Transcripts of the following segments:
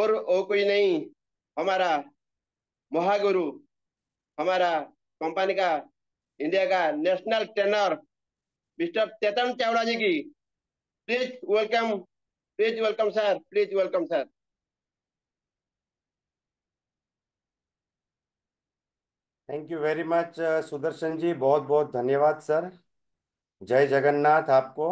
और ओ कोई नहीं हमारा महागुरु हमारा कंपनी का इंडिया का national trainer mister Chetan Chavda ji की please welcome please welcome sir please welcome sir thank you very much Sudarshan ji बहुत बहुत धन्यवाद सर जय जगन्नाथ आपको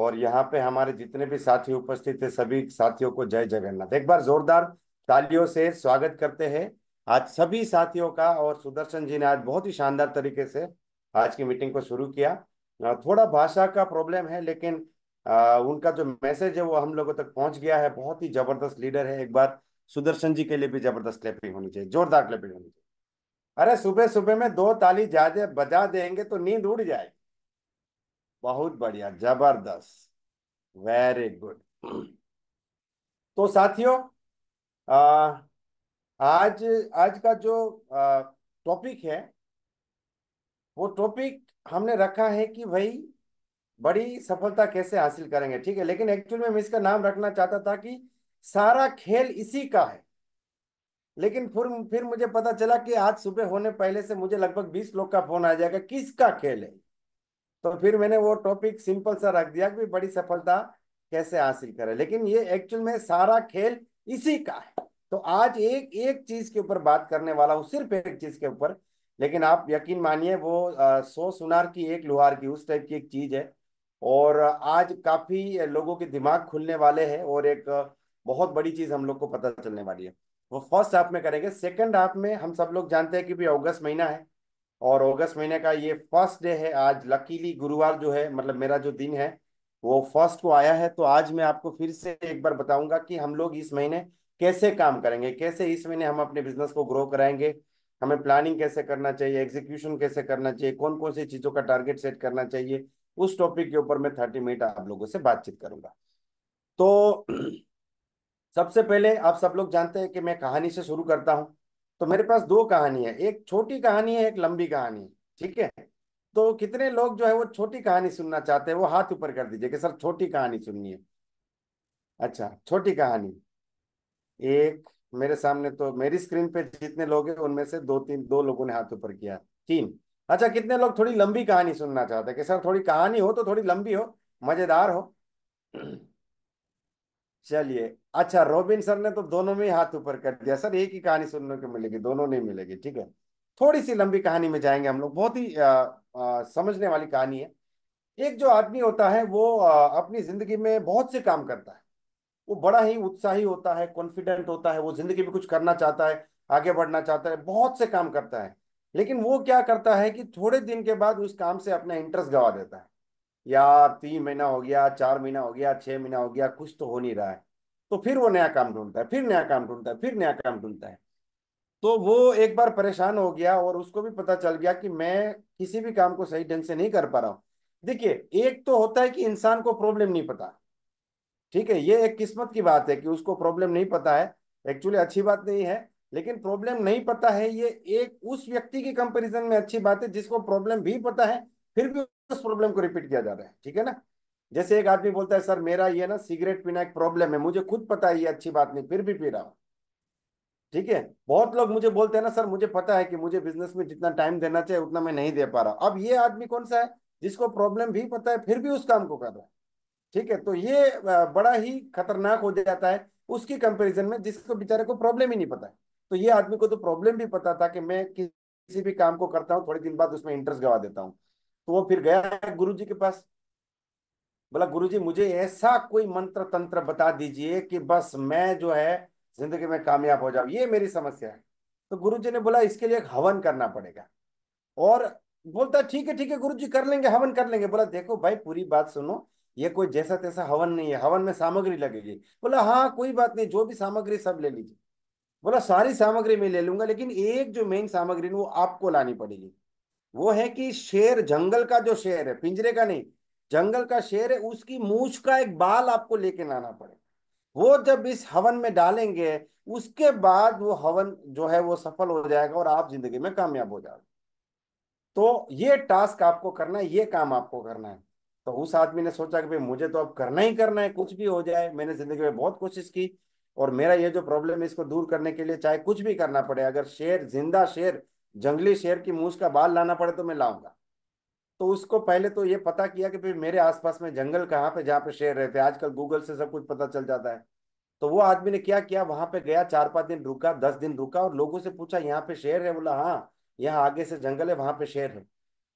और यहाँ पे हमारे जितने भी साथी उपस्थित थे सभी साथियों को जय जगन्नाथ एक बार जोरदार तालियों से स्वागत करते हैं आज सभी साथियों का और सुदर्शन जी ने आज बहुत ही शानदार तरीके से आज की मीटिंग को शुरू किया थोड़ा भाषा का प्रॉब्लम है लेकिन आ, उनका जो मैसेज है वो हम लोगों तक पहुंच गया है बहुत ही जबरदस्त लीडर है एक बार सुदर्शन जी के लिए भी जबरदस्त क्लैपिंग होनी चाहिए जोरदार क्लैपिंग होनी चाहिए अरे सुबह सुबह में दो ताली ज्यादा बजा देंगे तो नींद उड़ जाएगी बहुत बढ़िया जबरदस्त वेरी गुड तो साथियों आज आज का जो टॉपिक है वो टॉपिक हमने रखा है कि भाई बड़ी सफलता कैसे हासिल करेंगे ठीक है लेकिन एक्चुअल में मैं इसका नाम रखना चाहता था कि सारा खेल इसी का है लेकिन फिर फिर मुझे पता चला कि आज सुबह होने पहले से मुझे लगभग बीस लोग का फोन आ जाएगा किसका खेल है तो फिर मैंने वो टॉपिक सिंपल सा रख दिया कि बड़ी सफलता कैसे हासिल करें लेकिन ये एक्चुअल में सारा खेल इसी का है तो आज एक एक चीज के ऊपर बात करने वाला हूँ सिर्फ एक चीज के ऊपर लेकिन आप यकीन मानिए वो सो सुनार की एक लुहार की उस टाइप की एक चीज है और आज काफी लोगों के दिमाग खुलने वाले हैं और एक बहुत बड़ी चीज हम लोग को पता चलने वाली है वो फर्स्ट हाफ में करेंगे सेकंड हाफ में हम सब लोग जानते हैं कि भी अगस्त महीना है और अगस्त महीने का ये फर्स्ट डे है आज लकीली गुरुवार जो है मतलब मेरा जो दिन है वो फर्स्ट को आया है तो आज मैं आपको फिर से एक बार बताऊंगा कि हम लोग इस महीने कैसे काम करेंगे कैसे इस महीने हम अपने बिजनेस को ग्रो कराएंगे हमें प्लानिंग कैसे करना चाहिए एग्जीक्यूशन कैसे करना चाहिए कौन कौन सी चीजों का टारगेट सेट करना चाहिए उस टॉपिक के ऊपर मैं थर्टी मिनट आप लोगों से बातचीत करूंगा तो सबसे पहले आप सब लोग जानते हैं कि मैं कहानी से शुरू करता हूँ तो मेरे पास दो कहानी है एक छोटी कहानी है एक लंबी कहानी ठीक है तो कितने लोग जो है वो छोटी कहानी सुनना चाहते हैं वो हाथ ऊपर कर दीजिए कि सर छोटी कहानी सुननी है अच्छा छोटी कहानी एक मेरे सामने तो मेरी स्क्रीन पे जितने लोग हैं उनमें से दो तीन दो लोगों ने हाथ ऊपर किया तीन अच्छा कितने लोग थोड़ी लंबी कहानी सुनना चाहते हैं कि सर थोड़ी कहानी हो तो थोड़ी लंबी हो मजेदार हो चलिए अच्छा रोबिन सर ने तो दोनों में हाथ ऊपर कर दिया सर एक ही कहानी सुनने को मिलेगी दोनों नहीं मिलेगी ठीक है थोड़ी सी लंबी कहानी में जाएंगे हम लोग बहुत ही आ, आ, समझने वाली कहानी है एक जो आदमी होता है वो आ, अपनी जिंदगी में बहुत से काम करता है वो बड़ा ही उत्साही होता है कॉन्फिडेंट होता है वो जिंदगी में कुछ करना चाहता है आगे बढ़ना चाहता है बहुत से काम करता है लेकिन वो क्या करता है कि थोड़े दिन के बाद उस काम से अपना इंटरेस्ट गवा देता है यार तीन महीना हो गया चार महीना हो गया छह महीना हो गया कुछ तो हो नहीं रहा है तो फिर वो नया काम ढूंढता है फिर नया काम ढूंढता है फिर नया काम ढूंढता है तो वो एक बार परेशान हो गया और उसको भी पता चल गया कि मैं किसी भी काम को सही ढंग से नहीं कर पा रहा हूँ देखिए एक तो होता है कि इंसान को प्रॉब्लम नहीं पता ठीक है ये एक किस्मत की बात है कि उसको प्रॉब्लम नहीं पता है एक्चुअली अच्छी बात नहीं है लेकिन प्रॉब्लम नहीं पता है ये एक उस व्यक्ति की कंपेरिजन में अच्छी बात है जिसको प्रॉब्लम भी पता है फिर भी उस प्रॉब्लम को रिपीट किया जा रहा है ठीक है ना जैसे एक आदमी बोलता है सर मेरा ये ना सिगरेट पीना एक प्रॉब्लम है मुझे खुद पता है ये अच्छी बात नहीं फिर भी पी रहा हूँ ठीक है बहुत लोग मुझे बोलते हैं ना सर मुझे पता है कि मुझे बिजनेस में जितना टाइम देना चाहिए उतना मैं नहीं दे पा रहा अब ये आदमी कौन सा है जिसको प्रॉब्लम भी पता है फिर भी उस काम को कर रहा है ठीक है तो ये बड़ा ही खतरनाक हो जाता है उसकी कंपेरिजन में जिसको बेचारे को प्रॉब्लम ही नहीं पता है तो ये आदमी को तो प्रॉब्लम भी पता था कि मैं किसी भी काम को करता हूँ थोड़े दिन बाद उसमें इंटरेस्ट गवा देता हूँ तो वो फिर गया गुरु जी के पास बोला गुरु जी मुझे ऐसा कोई मंत्र तंत्र बता दीजिए कि बस मैं जो है जिंदगी में कामयाब हो जाऊं ये मेरी समस्या है तो गुरु जी ने बोला इसके लिए हवन करना पड़ेगा और बोलता ठीक है ठीक है गुरु जी कर लेंगे हवन कर लेंगे बोला देखो भाई पूरी बात सुनो ये कोई जैसा तैसा हवन नहीं है हवन में सामग्री लगेगी बोला हाँ कोई बात नहीं जो भी सामग्री सब ले लीजिए बोला सारी सामग्री मैं ले लूंगा लेकिन एक जो मेन सामग्री वो आपको लानी पड़ेगी वो है कि शेर जंगल का जो शेर है पिंजरे का नहीं जंगल का शेर है उसकी मूछ का एक बाल आपको लेके लाना पड़े वो जब इस हवन में डालेंगे उसके बाद वो हवन जो है वो सफल हो जाएगा और आप जिंदगी में कामयाब हो जाओगे तो ये टास्क आपको करना है ये काम आपको करना है तो उस आदमी ने सोचा कि भाई मुझे तो अब करना ही करना है कुछ भी हो जाए मैंने जिंदगी में बहुत कोशिश की और मेरा ये जो प्रॉब्लम है इसको दूर करने के लिए चाहे कुछ भी करना पड़े अगर शेर जिंदा शेर जंगली शेर की मूछ का बाल लाना पड़े तो मैं लाऊंगा तो उसको पहले तो ये पता किया कि भाई मेरे आसपास में जंगल कहाँ पे जहाँ पे शेर रहते हैं आजकल गूगल से सब कुछ पता चल जाता है तो वो आदमी ने क्या किया वहां पे गया चार पांच दिन रुका दस दिन रुका और लोगों से पूछा यहाँ पे शेर है बोला हाँ यहाँ आगे से जंगल है वहां पे शेर है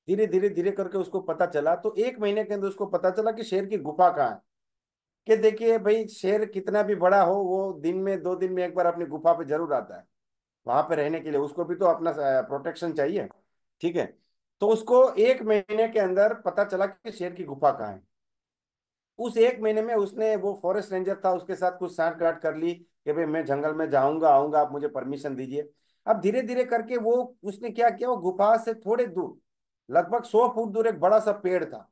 धीरे धीरे धीरे करके उसको पता चला तो एक महीने के अंदर उसको पता चला कि शेर की गुफा कहाँ है कि देखिए भाई शेर कितना भी बड़ा हो वो दिन में दो दिन में एक बार अपनी गुफा पे जरूर आता है वहां पे रहने के लिए उसको भी तो अपना प्रोटेक्शन चाहिए ठीक है तो उसको एक महीने के अंदर पता चला कि शेर की गुफा कहाँ है उस एक महीने में उसने वो फॉरेस्ट रेंजर था उसके साथ कुछ साठ गांठ कर ली कि भाई मैं जंगल में जाऊंगा आऊंगा आप मुझे परमिशन दीजिए अब धीरे धीरे करके वो उसने क्या किया वो गुफा से थोड़े दूर लगभग सौ फुट दूर एक बड़ा सा पेड़ था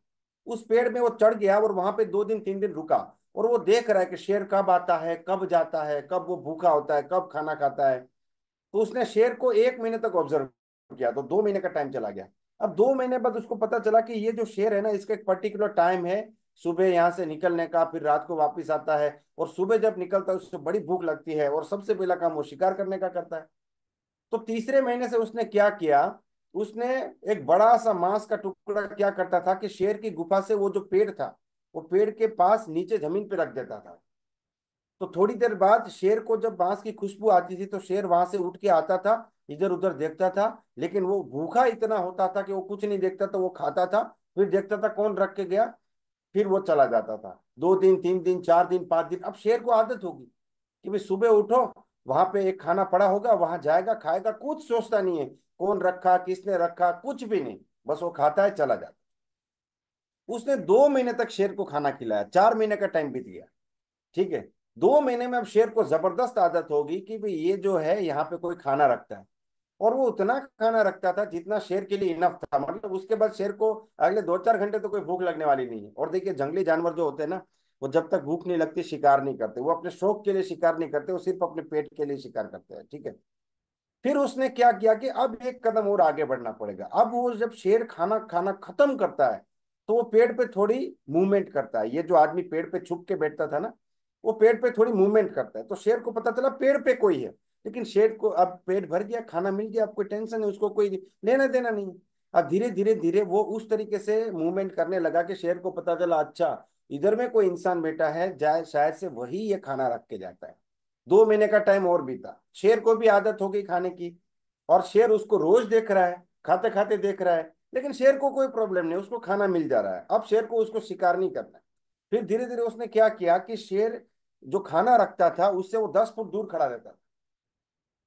उस पेड़ में वो चढ़ गया और वहां पे दो दिन तीन दिन रुका और वो देख रहा है कि शेर कब आता है कब जाता है कब वो भूखा होता है कब खाना खाता है तो उसने शेर को एक महीने तक ऑब्जर्व किया तो दो महीने का टाइम चला गया अब दो महीने बाद उसको पता चला कि ये जो शेयर है ना इसका एक पर्टिकुलर टाइम है सुबह यहाँ से निकलने का फिर रात को वापस आता है और सुबह जब निकलता है उससे बड़ी भूख लगती है और सबसे पहला काम वो शिकार करने का करता है तो तीसरे महीने से उसने क्या किया उसने एक बड़ा सा मांस का टुकड़ा क्या करता था कि शेर की गुफा से वो जो पेड़ था वो पेड़ के पास नीचे जमीन पे रख देता था तो थोड़ी देर बाद शेर को जब बांस की खुशबू आती थी तो शेर वहां से उठ के आता था इधर उधर देखता था लेकिन वो भूखा इतना होता था कि वो कुछ नहीं देखता था वो खाता था फिर देखता था कौन रख के गया फिर वो चला जाता था दो दिन तीन दिन चार दिन पांच दिन अब शेर को आदत होगी कि भाई सुबह उठो वहां पे एक खाना पड़ा होगा वहां जाएगा खाएगा कुछ सोचता नहीं है कौन रखा किसने रखा कुछ भी नहीं बस वो खाता है चला जाता उसने दो महीने तक शेर को खाना खिलाया चार महीने का टाइम बीत गया ठीक है दो महीने में अब शेर को जबरदस्त आदत होगी कि भाई ये जो है यहाँ पे कोई खाना रखता है और वो उतना खाना रखता था जितना शेर के लिए इनफ था मतलब उसके बाद शेर को अगले दो चार घंटे तो कोई भूख लगने वाली नहीं है और देखिए जंगली जानवर जो होते हैं ना वो जब तक भूख नहीं लगती शिकार नहीं करते वो अपने शौक के लिए शिकार नहीं करते वो सिर्फ अपने पेट के लिए शिकार करते हैं ठीक है फिर उसने क्या किया कि अब एक कदम और आगे बढ़ना पड़ेगा अब वो जब शेर खाना खाना खत्म करता है तो वो पेड़ पे थोड़ी मूवमेंट करता है ये जो आदमी पेड़ पे छुप के बैठता था ना वो पेड़ पे थोड़ी मूवमेंट करता है तो शेर को पता चला पेड़ पे कोई है लेकिन शेर को अब पेट भर गया खाना मिल गया आपको टेंशन है उसको कोई लेना देना नहीं अब धीरे धीरे धीरे वो उस तरीके से मूवमेंट करने लगा कि शेर को पता चला अच्छा इधर में कोई इंसान बैठा है जाए शायद से वही ये खाना रख के जाता है दो महीने का टाइम और बीता शेर को भी आदत हो गई खाने की और शेर उसको रोज देख रहा है खाते खाते देख रहा है लेकिन शेर को कोई प्रॉब्लम नहीं उसको खाना मिल जा रहा है अब शेर को उसको शिकार नहीं करना फिर धीरे धीरे उसने क्या किया कि शेर जो खाना रखता था उससे वो दस फुट दूर खड़ा रहता था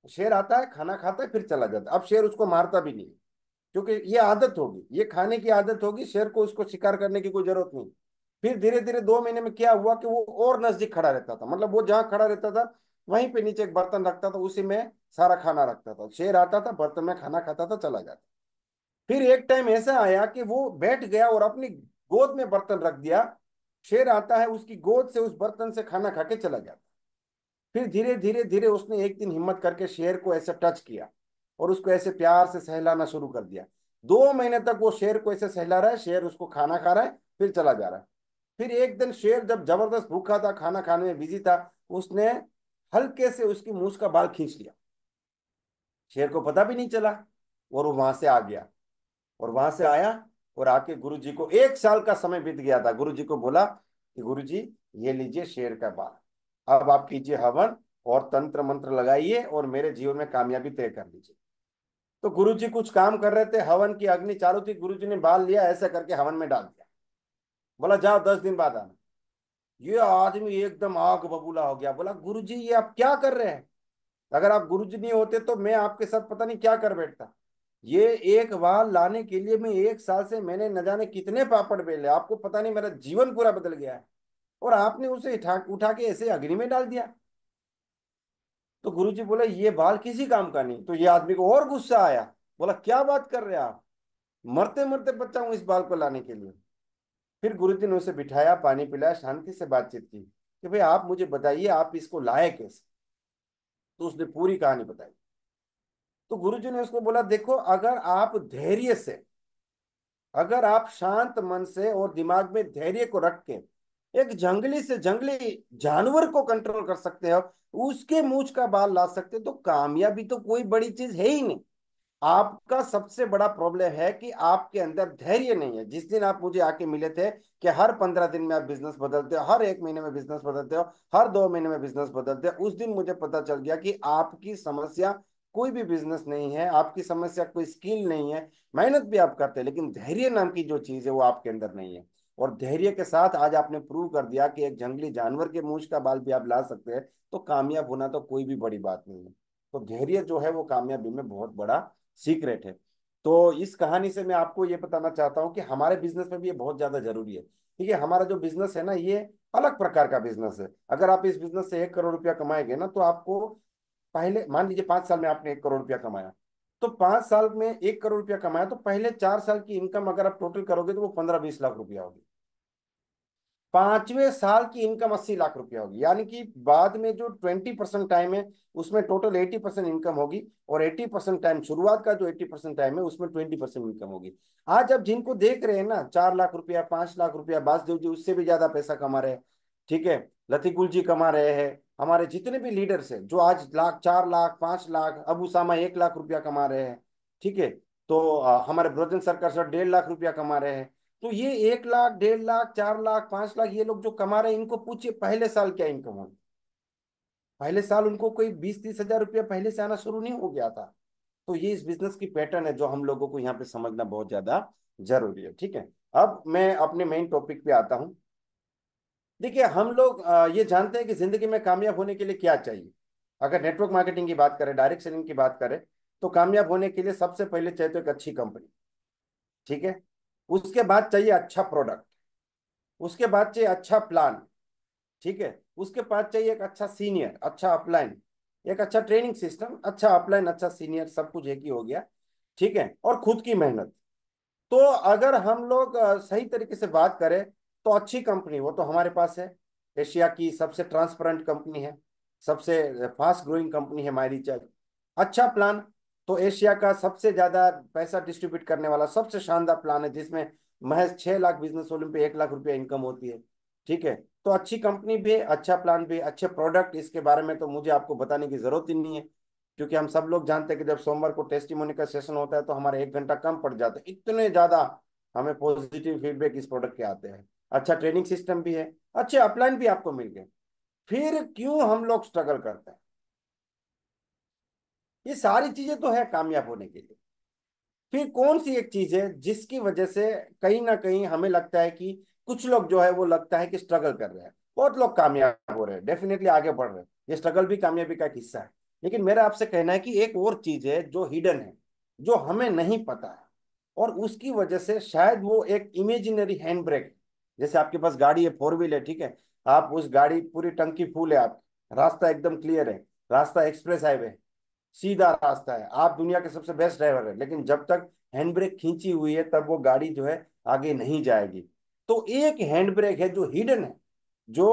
शेर आता है खाना खाता है फिर चला जाता है अब शेर उसको मारता भी नहीं क्योंकि ये आदत होगी ये खाने की आदत होगी शेर को उसको शिकार करने की कोई जरूरत नहीं फिर धीरे धीरे दो महीने में क्या हुआ कि वो और नजदीक खड़ा रहता था मतलब वो जहाँ खड़ा रहता था वहीं पे नीचे एक बर्तन रखता था उसी में सारा खाना रखता था शेर आता था बर्तन में खाना खाता था चला जाता फिर एक टाइम ऐसा आया कि वो बैठ गया और अपनी गोद में बर्तन रख दिया शेर आता है उसकी गोद से उस बर्तन से खाना खा के चला जाता फिर धीरे धीरे धीरे उसने एक दिन हिम्मत करके शेर को ऐसे टच किया और उसको ऐसे प्यार से सहलाना शुरू कर दिया दो महीने तक वो शेर को ऐसे सहला रहा है शेर उसको खाना खा रहा है फिर चला जा रहा है फिर एक दिन शेर जब जबरदस्त भूखा था खाना खाने में बिजी था उसने हल्के से उसकी मूछ का बाल खींच लिया शेर को पता भी नहीं चला और वो वहां से आ गया और वहां से आया और आके गुरु जी को एक साल का समय बीत गया था गुरु जी को बोला कि गुरु जी ये लीजिए शेर का बाल अब आप कीजिए हवन और तंत्र मंत्र लगाइए और मेरे जीवन में कामयाबी तय कर लीजिए तो गुरु जी कुछ काम कर रहे थे हवन की अग्नि चालू थी गुरु जी ने बाल लिया ऐसा करके हवन में डाल दिया बोला जाओ दस दिन बाद आना ये आदमी एकदम आग बबूला हो गया बोला गुरु जी ये आप क्या कर रहे हैं अगर आप गुरु जी नहीं होते तो मैं आपके साथ पता नहीं क्या कर बैठता ये एक बार लाने के लिए मैं एक साल से मैंने न जाने कितने पापड़ बेले आपको पता नहीं मेरा जीवन पूरा बदल गया है और आपने उसे उठा उठा के ऐसे अग्नि में डाल दिया तो गुरु जी बोले ये बाल किसी काम का नहीं तो ये आदमी को और गुस्सा आया बोला क्या बात कर रहे आप मरते मरते बच्चा हूं इस बाल को लाने के लिए फिर गुरु जी ने उसे बिठाया पानी पिलाया शांति से बातचीत की कि भाई आप मुझे बताइए आप इसको लाए कैसे तो उसने पूरी कहानी बताई तो गुरु जी ने उसको बोला देखो अगर आप धैर्य से अगर आप शांत मन से और दिमाग में धैर्य को रख के एक जंगली से जंगली जानवर को कंट्रोल कर सकते हो उसके मूछ का बाल ला सकते तो कामयाबी तो कोई बड़ी चीज है ही नहीं आपका सबसे बड़ा प्रॉब्लम है कि आपके अंदर धैर्य नहीं है जिस दिन आप मुझे आके मिले थे कि हर पंद्रह दिन में आप बिजनेस बदलते हो हर एक महीने में बिजनेस बदलते हो हर दो महीने में बिजनेस बदलते हो उस दिन मुझे पता चल गया कि आपकी समस्या कोई भी बिजनेस नहीं है आपकी समस्या कोई स्किल नहीं है मेहनत भी आप करते हैं लेकिन धैर्य नाम की जो चीज है वो आपके अंदर नहीं है और धैर्य के साथ आज आपने प्रूव कर दिया कि एक जंगली जानवर के मूछ का बाल भी आप ला सकते हैं तो कामयाब होना तो कोई भी बड़ी बात नहीं है तो धैर्य जो है वो कामयाबी में बहुत बड़ा सीक्रेट है तो इस कहानी से मैं आपको ये बताना चाहता हूँ कि हमारे बिजनेस में भी ये बहुत ज्यादा जरूरी है ठीक है हमारा जो बिजनेस है ना ये अलग प्रकार का बिजनेस है अगर आप इस बिजनेस से एक करोड़ रुपया कमाएंगे ना तो आपको पहले मान लीजिए पांच साल में आपने एक करोड़ रुपया कमाया तो पांच साल में एक करोड़ रुपया कमाया तो पहले चार साल की इनकम अगर आप टोटल करोगे तो वो पंद्रह बीस लाख रुपया होगी पांचवें साल की इनकम अस्सी लाख रुपया होगी यानी कि बाद में जो ट्वेंटी परसेंट टाइम है उसमें टोटल एटी परसेंट इनकम होगी और एट्टी परसेंट टाइम शुरुआत का जो एट्टी परसेंट टाइम है उसमें ट्वेंटी परसेंट इनकम होगी आज आप जिनको देख रहे हैं ना चार लाख रुपया पांच लाख रुपया बासदेव जी उससे भी ज्यादा पैसा कमा रहे हैं ठीक है लतिकुल जी कमा रहे हैं हमारे जितने भी लीडर्स हैं जो आज लाख चार लाख पांच लाख अब उसामा एक लाख रुपया कमा रहे हैं ठीक है तो आ, हमारे ब्रजन सरकार सर डेढ़ लाख रुपया कमा रहे हैं तो ये एक लाख डेढ़ लाख चार लाख पांच लाख ये लोग जो कमा रहे हैं इनको पूछिए पहले साल क्या इनकम होगी पहले साल उनको कोई बीस तीस हजार रुपया पहले से आना शुरू नहीं हो गया था तो ये इस बिजनेस की पैटर्न है जो हम लोगों को यहाँ पे समझना बहुत ज्यादा जरूरी है ठीक है अब मैं अपने मेन टॉपिक पे आता हूँ देखिए हम लोग ये जानते हैं कि जिंदगी में कामयाब होने के लिए क्या चाहिए अगर नेटवर्क मार्केटिंग की बात करें डायरेक्ट सेलिंग की बात करें तो कामयाब होने के लिए सबसे पहले चाहिए तो एक अच्छी कंपनी ठीक है उसके बाद चाहिए अच्छा प्रोडक्ट उसके बाद चाहिए अच्छा प्लान ठीक है उसके बाद चाहिए एक अच्छा सीनियर अच्छा अपलाइन एक अच्छा ट्रेनिंग सिस्टम अच्छा अपलाइन अच्छा सीनियर सब कुछ एक ही हो गया ठीक है और खुद की मेहनत तो अगर हम लोग सही तरीके से बात करें तो अच्छी कंपनी वो तो हमारे पास है एशिया की सबसे ट्रांसपेरेंट कंपनी है सबसे फास्ट ग्रोइंग कंपनी है मायरी चर्च अच्छा प्लान तो एशिया का सबसे ज्यादा पैसा डिस्ट्रीब्यूट करने वाला सबसे शानदार प्लान है जिसमें महज छह लाख बिजनेस वॉल्यूम पे एक लाख रुपया इनकम होती है ठीक है तो अच्छी कंपनी भी है अच्छा प्लान भी अच्छे प्रोडक्ट इसके बारे में तो मुझे आपको बताने की जरूरत ही नहीं है क्योंकि हम सब लोग जानते हैं कि जब सोमवार को टेस्टिमोनी का सेशन होता है तो हमारा एक घंटा कम पड़ जाता है इतने ज्यादा हमें पॉजिटिव फीडबैक इस प्रोडक्ट के आते हैं अच्छा ट्रेनिंग सिस्टम भी है अच्छे अपलाइन भी आपको मिल गए फिर क्यों हम लोग स्ट्रगल करते हैं ये सारी चीजें तो है कामयाब होने के लिए फिर कौन सी एक चीज है जिसकी वजह से कहीं ना कहीं हमें लगता है कि कुछ लोग जो है वो लगता है कि स्ट्रगल कर रहे हैं बहुत लोग कामयाब हो रहे हैं डेफिनेटली आगे बढ़ रहे हैं ये स्ट्रगल भी कामयाबी का एक हिस्सा है लेकिन मेरा आपसे कहना है कि एक और चीज है जो हिडन है जो हमें नहीं पता है और उसकी वजह से शायद वो एक इमेजिनरी हैंड ब्रेक है जैसे आपके पास गाड़ी है फोर व्हील है ठीक है आप उस गाड़ी पूरी टंकी फूल है आप रास्ता एकदम क्लियर है रास्ता एक्सप्रेस हाईवे सीधा रास्ता है आप दुनिया के सबसे बेस्ट ड्राइवर है लेकिन जब तक हैंड ब्रेक खींची हुई है तब वो गाड़ी जो है आगे नहीं जाएगी तो एक हैंड ब्रेक है जो हिडन है जो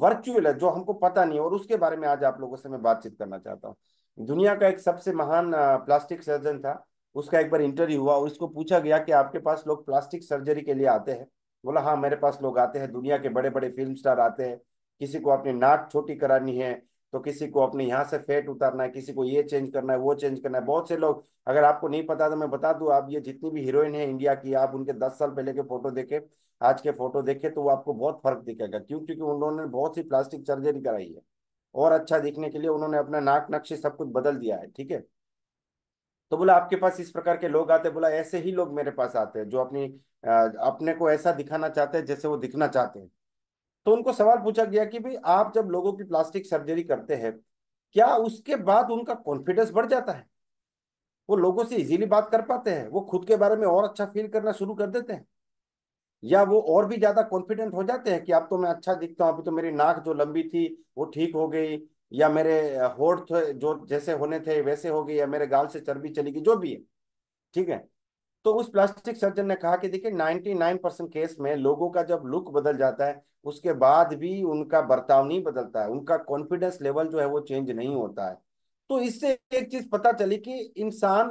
वर्चुअल है जो हमको पता नहीं है और उसके बारे में आज आप लोगों से मैं बातचीत करना चाहता हूँ दुनिया का एक सबसे महान प्लास्टिक सर्जन था उसका एक बार इंटरव्यू हुआ और इसको पूछा गया कि आपके पास लोग प्लास्टिक सर्जरी के लिए आते हैं बोला हाँ मेरे पास लोग आते हैं दुनिया के बड़े बड़े फिल्म स्टार आते हैं किसी को अपनी नाक छोटी करानी है तो किसी को अपने यहाँ से फेट उतारना है किसी को ये चेंज करना है वो चेंज करना है बहुत से लोग अगर आपको नहीं पता तो मैं बता दूं आप ये जितनी भी हीरोइन है इंडिया की आप उनके दस साल पहले के फोटो देखे आज के फोटो देखे तो वो आपको बहुत फर्क दिखेगा क्यों क्योंकि उन्होंने बहुत सी प्लास्टिक सर्जरी कराई है और अच्छा दिखने के लिए उन्होंने अपना नाक नक्शे सब कुछ बदल दिया है ठीक है तो बोला आपके पास इस प्रकार के लोग आते बोला ऐसे ही लोग मेरे पास आते हैं जो अपनी अपने को ऐसा दिखाना चाहते हैं जैसे वो दिखना चाहते हैं तो उनको सवाल पूछा गया कि भाई आप जब लोगों की प्लास्टिक सर्जरी करते हैं क्या उसके बाद उनका कॉन्फिडेंस बढ़ जाता है वो लोगों से इजीली बात कर पाते हैं वो खुद के बारे में और अच्छा फील करना शुरू कर देते हैं या वो और भी ज्यादा कॉन्फिडेंट हो जाते हैं कि अब तो मैं अच्छा दिखता हूँ अभी तो मेरी नाक जो लंबी थी वो ठीक हो गई या मेरे होठ जो जैसे होने थे वैसे हो गए या मेरे गाल से चर्बी चली गई जो भी है ठीक है तो उस प्लास्टिक सर्जन ने कहा कि देखिए 99 परसेंट केस में लोगों का जब लुक बदल जाता है उसके बाद भी उनका बर्ताव नहीं बदलता है उनका कॉन्फिडेंस लेवल जो है वो चेंज नहीं होता है तो इससे एक चीज पता चली कि इंसान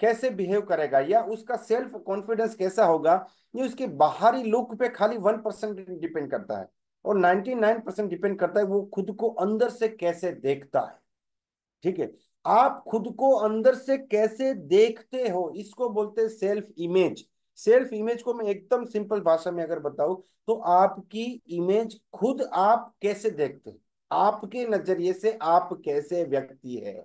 कैसे बिहेव करेगा या उसका सेल्फ कॉन्फिडेंस कैसा होगा ये उसके बाहरी लुक पे खाली वन परसेंट डिपेंड करता है और 99 परसेंट डिपेंड करता है वो खुद को अंदर से कैसे देखता है ठीक है आप खुद को अंदर से कैसे देखते हो इसको बोलते हैं सेल्फ इमेज सेल्फ इमेज को मैं एकदम सिंपल भाषा में अगर बताऊं तो आपकी इमेज खुद आप कैसे देखते हो आपके नजरिए से आप कैसे व्यक्ति है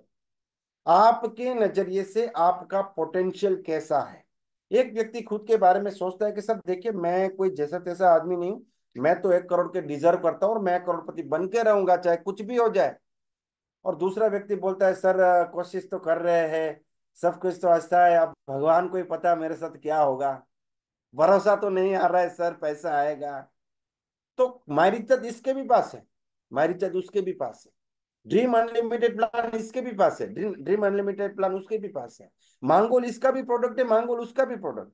आपके नजरिए से आपका पोटेंशियल कैसा है एक व्यक्ति खुद के बारे में सोचता है कि सर देखिए मैं कोई जैसा तैसा आदमी नहीं हूं मैं तो एक करोड़ के डिजर्व करता हूँ और मैं करोड़पति बन के रहूंगा चाहे कुछ भी हो जाए और दूसरा व्यक्ति बोलता है सर कोशिश तो कर रहे हैं सब कुछ तो अच्छा है अब भगवान को ही पता मेरे साथ क्या होगा भरोसा तो नहीं आ रहा है सर पैसा आएगा तो मायरी इज्जत इसके भी पास है मायरी इज्जत उसके भी पास है ड्रीम अनलिमिटेड प्लान इसके भी पास है ड्रीम अनलिमिटेड प्लान उसके भी पास है मांगोल इसका भी प्रोडक्ट है मांगोल उसका भी प्रोडक्ट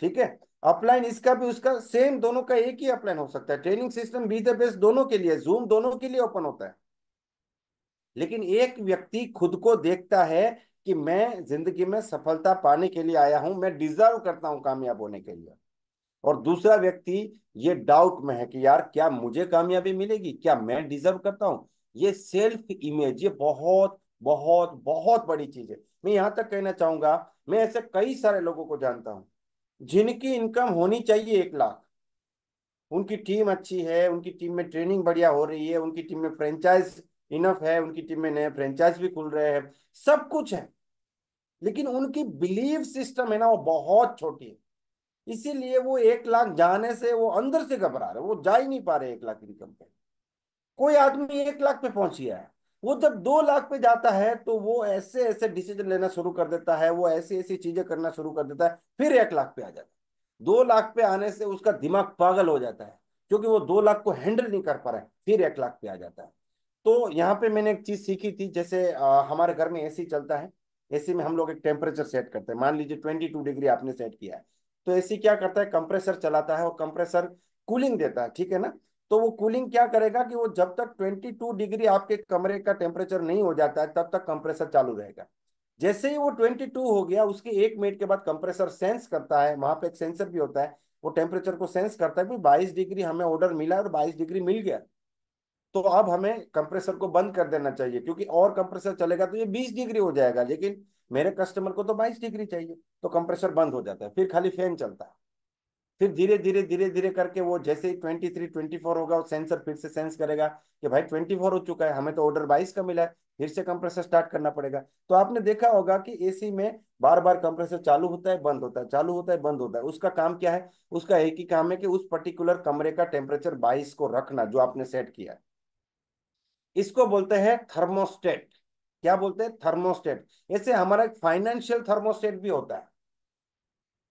ठीक है अपलाइन इसका भी उसका सेम दोनों का एक ही अपलाइन हो सकता है training system be the best दोनों के लिए जूम दोनों के लिए ओपन होता है लेकिन एक व्यक्ति खुद को देखता है कि मैं जिंदगी में सफलता पाने के लिए आया हूं मैं डिजर्व करता हूं कामयाब होने के लिए और दूसरा व्यक्ति ये डाउट में है कि यार क्या मुझे कामयाबी मिलेगी क्या मैं डिजर्व करता हूँ ये सेल्फ इमेज ये बहुत बहुत बहुत बड़ी चीज है मैं यहां तक कहना चाहूंगा मैं ऐसे कई सारे लोगों को जानता हूं जिनकी इनकम होनी चाहिए एक लाख उनकी टीम अच्छी है उनकी टीम में ट्रेनिंग बढ़िया हो रही है उनकी टीम में फ्रेंचाइज इनफ है उनकी टीम में नए फ्रेंचाइज भी खुल रहे हैं सब कुछ है लेकिन उनकी बिलीव सिस्टम है ना वो बहुत छोटी है इसीलिए वो एक लाख जाने से वो अंदर से घबरा रहे वो जा ही नहीं पा रहे एक लाख इनकम पे कोई आदमी एक लाख पे पहुंच गया है वो जब दो लाख पे जाता है तो वो ऐसे ऐसे डिसीजन लेना शुरू कर देता है वो ऐसी ऐसी चीजें करना शुरू कर देता है फिर एक लाख पे आ जाता है दो लाख पे आने से उसका दिमाग पागल हो जाता है क्योंकि वो दो लाख को हैंडल नहीं कर पा रहा है फिर एक लाख पे आ जाता है तो यहाँ पे मैंने एक चीज सीखी थी जैसे आ, हमारे घर में एसी चलता है एसी में हम लोग एक टेम्परेचर सेट करते हैं मान लीजिए ट्वेंटी टू डिग्री आपने सेट किया है तो एसी क्या करता है कंप्रेसर चलाता है और कंप्रेसर कूलिंग देता है ठीक है ना तो वो कूलिंग क्या करेगा कि वो जब तक 22 डिग्री आपके कमरे का टेम्परेचर नहीं हो जाता है तब तक कंप्रेसर चालू रहेगा जैसे ही वो 22 हो गया उसके एक मिनट के बाद कंप्रेसर सेंस करता है वहां पे एक सेंसर भी होता है वो टेम्परेचर को सेंस करता है कि बाईस डिग्री हमें ऑर्डर मिला और बाईस डिग्री मिल गया तो अब हमें कंप्रेसर को बंद कर देना चाहिए क्योंकि और कंप्रेसर चलेगा तो ये बीस डिग्री हो जाएगा लेकिन मेरे कस्टमर को तो बाईस डिग्री चाहिए तो कंप्रेसर बंद हो जाता है फिर खाली फैन चलता है फिर धीरे धीरे धीरे धीरे करके वो जैसे ही ट्वेंटी थ्री ट्वेंटी फोर होगा वो सेंसर फिर से सेंस करेगा कि भाई ट्वेंटी फोर हो चुका है हमें तो ऑर्डर बाईस का मिला है फिर से कंप्रेसर स्टार्ट करना पड़ेगा तो आपने देखा होगा कि एसी में बार बार कंप्रेसर चालू होता है बंद होता है चालू होता है बंद होता है उसका काम क्या है उसका एक ही काम है कि उस पर्टिकुलर कमरे का टेम्परेचर बाईस को रखना जो आपने सेट किया है इसको बोलते हैं थर्मोस्टेट क्या बोलते हैं थर्मोस्टेट ऐसे हमारा एक फाइनेंशियल थर्मोस्टेट भी होता है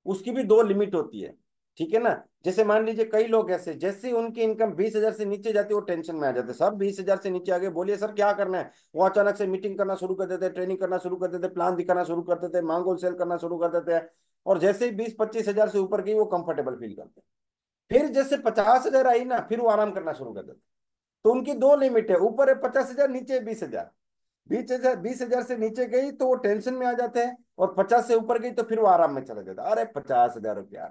उसकी भी दो लिमिट होती है ठीक है ना जैसे मान लीजिए कई लोग ऐसे जैसे उनकी इनकम बीस हजार से नीचे जाती है वो टेंशन में आ जाते हैं सर बीस हजार से नीचे आ गए बोलिए सर क्या करना है वो अचानक से मीटिंग करना शुरू कर देते हैं ट्रेनिंग करना शुरू कर देते हैं प्लान दिखाना शुरू कर देते हैं मांगोल सेल करना शुरू कर देते हैं और जैसे ही बीस पच्चीस से ऊपर गई वो कंफर्टेबल फील करते फिर जैसे पचास आई ना फिर वो आराम करना शुरू कर देते तो उनकी दो लिमिट है ऊपर है पचास नीचे है बीस हजार बीस हजार बीस हजार से नीचे गई तो वो टेंशन में आ जाते हैं और पचास से ऊपर गई तो फिर वो आराम में चला जाता अरे पचास हजार रुपया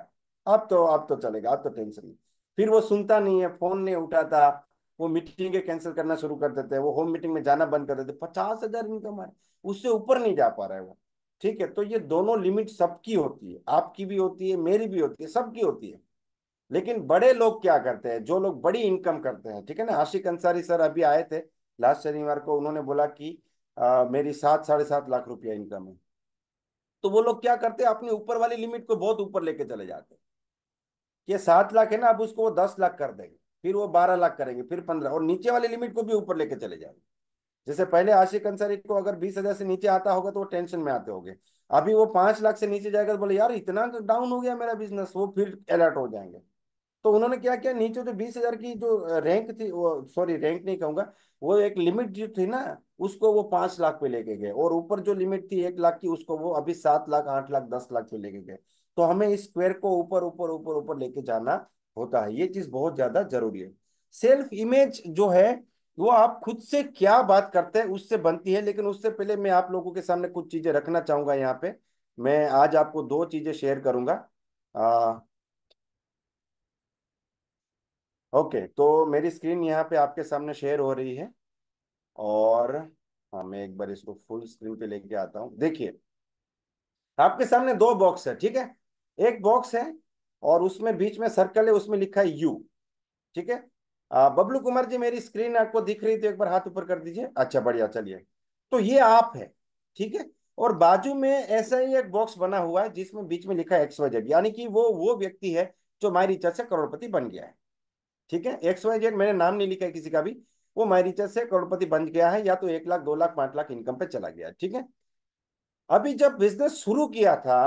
अब तो अब तो चलेगा अब तो टेंशन नहीं फिर वो सुनता नहीं है फोन नहीं उठाता वो मीटिंगें कैंसिल करना शुरू कर देते हैं वो होम मीटिंग में जाना बंद कर देते पचास हजार इनकम है उससे ऊपर नहीं जा पा रहा है वो ठीक है तो ये दोनों लिमिट सबकी होती है आपकी भी होती है मेरी भी होती है सबकी होती है लेकिन बड़े लोग क्या करते हैं जो लोग बड़ी इनकम करते हैं ठीक है ना आशिक अंसारी सर अभी आए थे लास्ट शनिवार को उन्होंने बोला कि आ, मेरी सात साढ़े सात लाख रुपया इनकम है तो वो लोग क्या करते हैं अपने ऊपर वाली लिमिट को बहुत ऊपर लेके चले जाते हैं ये सात लाख है ना अब उसको वो दस लाख कर देंगे फिर वो बारह लाख करेंगे फिर पंद्रह और नीचे वाले लिमिट को भी ऊपर लेके चले जाएंगे जैसे पहले आशिक अंसारी को अगर बीस हजार से नीचे आता होगा तो वो टेंशन में आते होंगे अभी वो पांच लाख से नीचे जाएगा तो बोले यार इतना डाउन तो हो गया मेरा बिजनेस वो फिर अलर्ट हो जाएंगे तो उन्होंने क्या किया नीचे तो बीस हजार की जो रैंक थी वो सॉरी रैंक नहीं कहूंगा वो एक लिमिट जो थी ना उसको वो पांच लाख पे लेके गए और ऊपर जो लिमिट थी एक लाख की उसको वो अभी सात लाख आठ लाख दस लाख पे लेके गए तो हमें इस स्क्वायर को ऊपर ऊपर ऊपर ऊपर लेके जाना होता है ये चीज बहुत ज्यादा जरूरी है सेल्फ इमेज जो है वो आप खुद से क्या बात करते हैं उससे बनती है लेकिन उससे पहले मैं आप लोगों के सामने कुछ चीजें रखना चाहूंगा यहाँ पे मैं आज आपको दो चीजें शेयर करूंगा आ, ओके तो मेरी स्क्रीन यहाँ पे आपके सामने शेयर हो रही है और हाँ मैं एक बार इसको फुल स्क्रीन पे लेके आता हूँ देखिए आपके सामने दो बॉक्स है ठीक है एक बॉक्स है और उसमें बीच में सर्कल है उसमें लिखा है यू ठीक है बबलू कुमार जी मेरी स्क्रीन आपको दिख रही तो एक बार हाथ ऊपर कर दीजिए अच्छा बढ़िया चलिए तो ये आप है ठीक है और बाजू में ऐसा ही एक बॉक्स बना हुआ है जिसमें बीच में लिखा है एक्स वाई जेड यानी कि वो वो व्यक्ति है जो माई रिचर्ज से करोड़पति बन गया है ठीक है एक्स वाई जेड मैंने नाम नहीं लिखा है किसी का भी वो माई रिचर्ज से करोड़पति बन गया है या तो एक लाख दो लाख पांच लाख इनकम पे चला गया ठीक है अभी जब बिजनेस शुरू किया था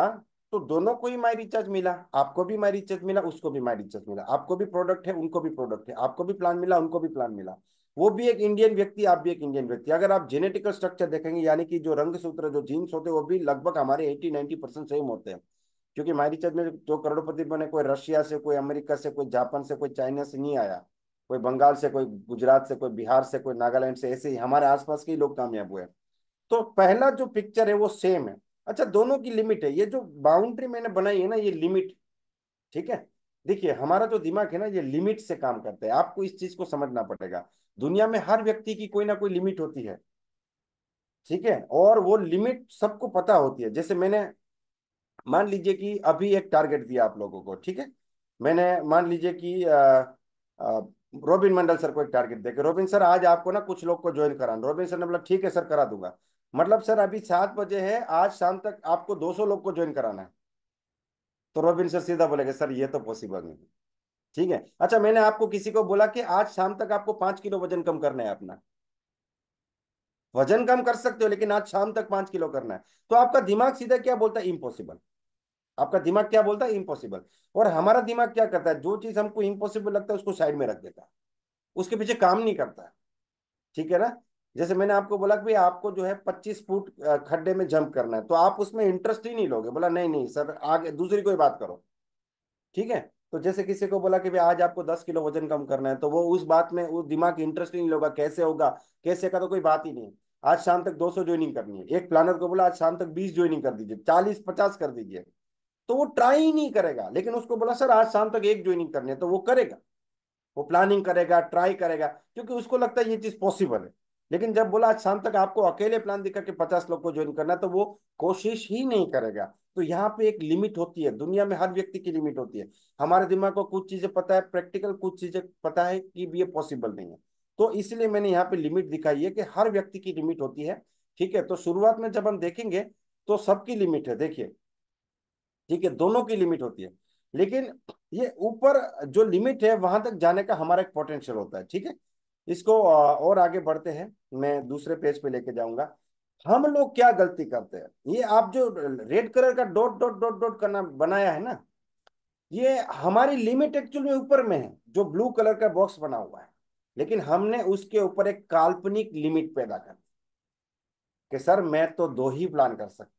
तो दोनों को ही माई रिचार्ज मिला आपको भी माई रिचार्ज मिला उसको भी माई रिचार्ज मिला आपको भी प्रोडक्ट है उनको भी प्रोडक्ट है आपको भी प्लान मिला उनको भी प्लान मिला वो भी एक इंडियन व्यक्ति आप भी एक इंडियन व्यक्ति अगर आप जेनेटिकल स्ट्रक्चर देखेंगे यानी कि जो रंग सूत्र जो जीन्स होते हैं वो भी लगभग हमारे एटी नाइनटी परसेंट सेम होते हैं क्योंकि माई रिचार्ज में जो करोड़पति बने कोई रशिया से कोई अमेरिका से कोई जापान से कोई चाइना से नहीं आया कोई बंगाल से कोई गुजरात से कोई बिहार से कोई नागालैंड से ऐसे ही हमारे आसपास के ही लोग कामयाब हुए तो पहला जो पिक्चर है वो सेम है अच्छा दोनों की लिमिट है ये जो बाउंड्री मैंने बनाई है ना ये लिमिट ठीक है देखिए हमारा जो दिमाग है ना ये लिमिट से काम करता है आपको इस चीज को समझना पड़ेगा दुनिया में हर व्यक्ति की कोई ना कोई लिमिट होती है ठीक है और वो लिमिट सबको पता होती है जैसे मैंने मान लीजिए कि अभी एक टारगेट दिया आप लोगों को ठीक है मैंने मान लीजिए कि रोबिन मंडल सर को एक टारगेट देखे रोबिन सर आज आपको ना कुछ लोग को ज्वाइन कराना रोबिन सर ने बोला ठीक है सर करा दूंगा मतलब सर अभी सात बजे है आज शाम तक आपको 200 लोग को ज्वाइन कराना है तो रोबिन सर सीधा बोलेगा सर ये तो पॉसिबल नहीं ठीक है अच्छा मैंने आपको किसी को बोला कि आज शाम तक आपको पांच किलो वजन कम करना है अपना वजन कम कर सकते हो लेकिन आज शाम तक पांच किलो करना है तो आपका दिमाग सीधा क्या बोलता है इम्पॉसिबल आपका दिमाग क्या बोलता है इम्पॉसिबल और हमारा दिमाग क्या करता है जो चीज हमको इम्पॉसिबल लगता है उसको साइड में रख देता है उसके पीछे काम नहीं करता ठीक है ना जैसे मैंने आपको बोला कि आपको जो है पच्चीस फुट खड्डे में जंप करना है तो आप उसमें इंटरेस्ट ही नहीं लोगे बोला नहीं नहीं सर आगे दूसरी कोई बात करो ठीक है तो जैसे किसी को बोला कि भाई आज आपको दस किलो वजन कम करना है तो वो उस बात में उस दिमाग इंटरेस्ट ही नहीं होगा कैसे होगा कैसे का तो कोई बात ही नहीं आज शाम तक 200 ज्वाइनिंग करनी है एक प्लानर को बोला आज शाम तक 20 ज्वाइनिंग कर दीजिए 40 50 कर दीजिए तो वो ट्राई ही नहीं करेगा लेकिन उसको बोला सर आज शाम तक एक ज्वाइनिंग करनी है तो वो करेगा वो प्लानिंग करेगा ट्राई करेगा क्योंकि उसको लगता है ये चीज पॉसिबल है लेकिन जब बोला आज शाम तक आपको अकेले प्लान देकर के पचास लोग को ज्वाइन करना तो वो कोशिश ही नहीं करेगा तो यहाँ पे एक लिमिट होती है दुनिया में हर व्यक्ति की लिमिट होती है हमारे दिमाग को कुछ चीजें पता है प्रैक्टिकल कुछ चीजें पता है कि ये पॉसिबल नहीं है तो इसलिए मैंने यहाँ पे लिमिट दिखाई है कि हर व्यक्ति की लिमिट होती है ठीक है तो शुरुआत में जब हम देखेंगे तो सबकी लिमिट है देखिए ठीक है दोनों की लिमिट होती है लेकिन ये ऊपर जो लिमिट है वहां तक जाने का हमारा एक पोटेंशियल होता है ठीक है इसको और आगे बढ़ते हैं मैं दूसरे पेज पे लेके जाऊंगा हम लोग क्या गलती करते हैं ये आप जो रेड कलर का डॉट डॉट डॉट डॉट करना बनाया है ना ये हमारी लिमिट एक्चुअल में ऊपर में है जो ब्लू कलर का बॉक्स बना हुआ है लेकिन हमने उसके ऊपर एक काल्पनिक लिमिट पैदा कर दी कि सर मैं तो दो ही प्लान कर सकता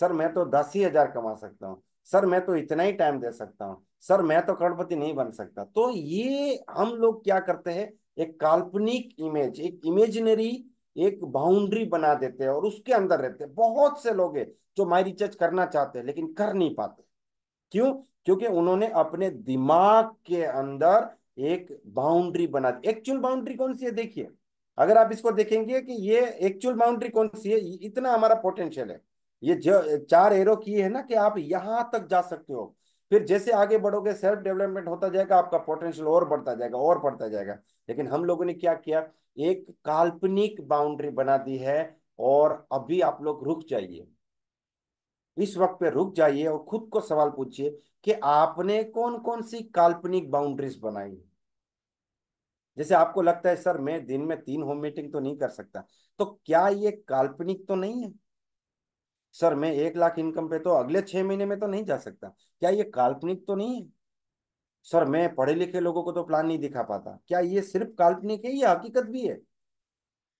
सर मैं तो दस ही हजार कमा सकता हूँ सर मैं तो इतना ही टाइम दे सकता हूँ सर मैं तो करोड़पति नहीं बन सकता तो ये हम लोग क्या करते हैं एक काल्पनिक इमेज एक इमेजिनरी एक बाउंड्री बना देते हैं और उसके अंदर रहते हैं बहुत से लोग हैं जो माई रिसर्च करना चाहते हैं लेकिन कर नहीं पाते क्यों क्योंकि उन्होंने अपने दिमाग के अंदर एक बाउंड्री बना दी एक्चुअल बाउंड्री कौन सी है देखिए अगर आप इसको देखेंगे कि ये एक्चुअल बाउंड्री कौन सी है इतना हमारा पोटेंशियल है ये जो चार एरो की है ना कि आप यहां तक जा सकते हो फिर जैसे आगे बढ़ोगे सेल्फ डेवलपमेंट होता जाएगा आपका पोटेंशियल और बढ़ता जाएगा और बढ़ता जाएगा लेकिन हम लोगों ने क्या किया एक काल्पनिक बाउंड्री बना दी है और अभी आप लोग रुक जाइए इस वक्त पे रुक जाइए और खुद को सवाल पूछिए कि आपने कौन कौन सी काल्पनिक बाउंड्रीज बनाई जैसे आपको लगता है सर मैं दिन में तीन होम मीटिंग तो नहीं कर सकता तो क्या ये काल्पनिक तो नहीं है सर मैं एक लाख इनकम पे तो अगले छह महीने में तो नहीं जा सकता क्या ये काल्पनिक तो नहीं है सर मैं पढ़े लिखे लोगों को तो प्लान नहीं दिखा पाता क्या ये सिर्फ काल्पनिक है या हकीकत भी है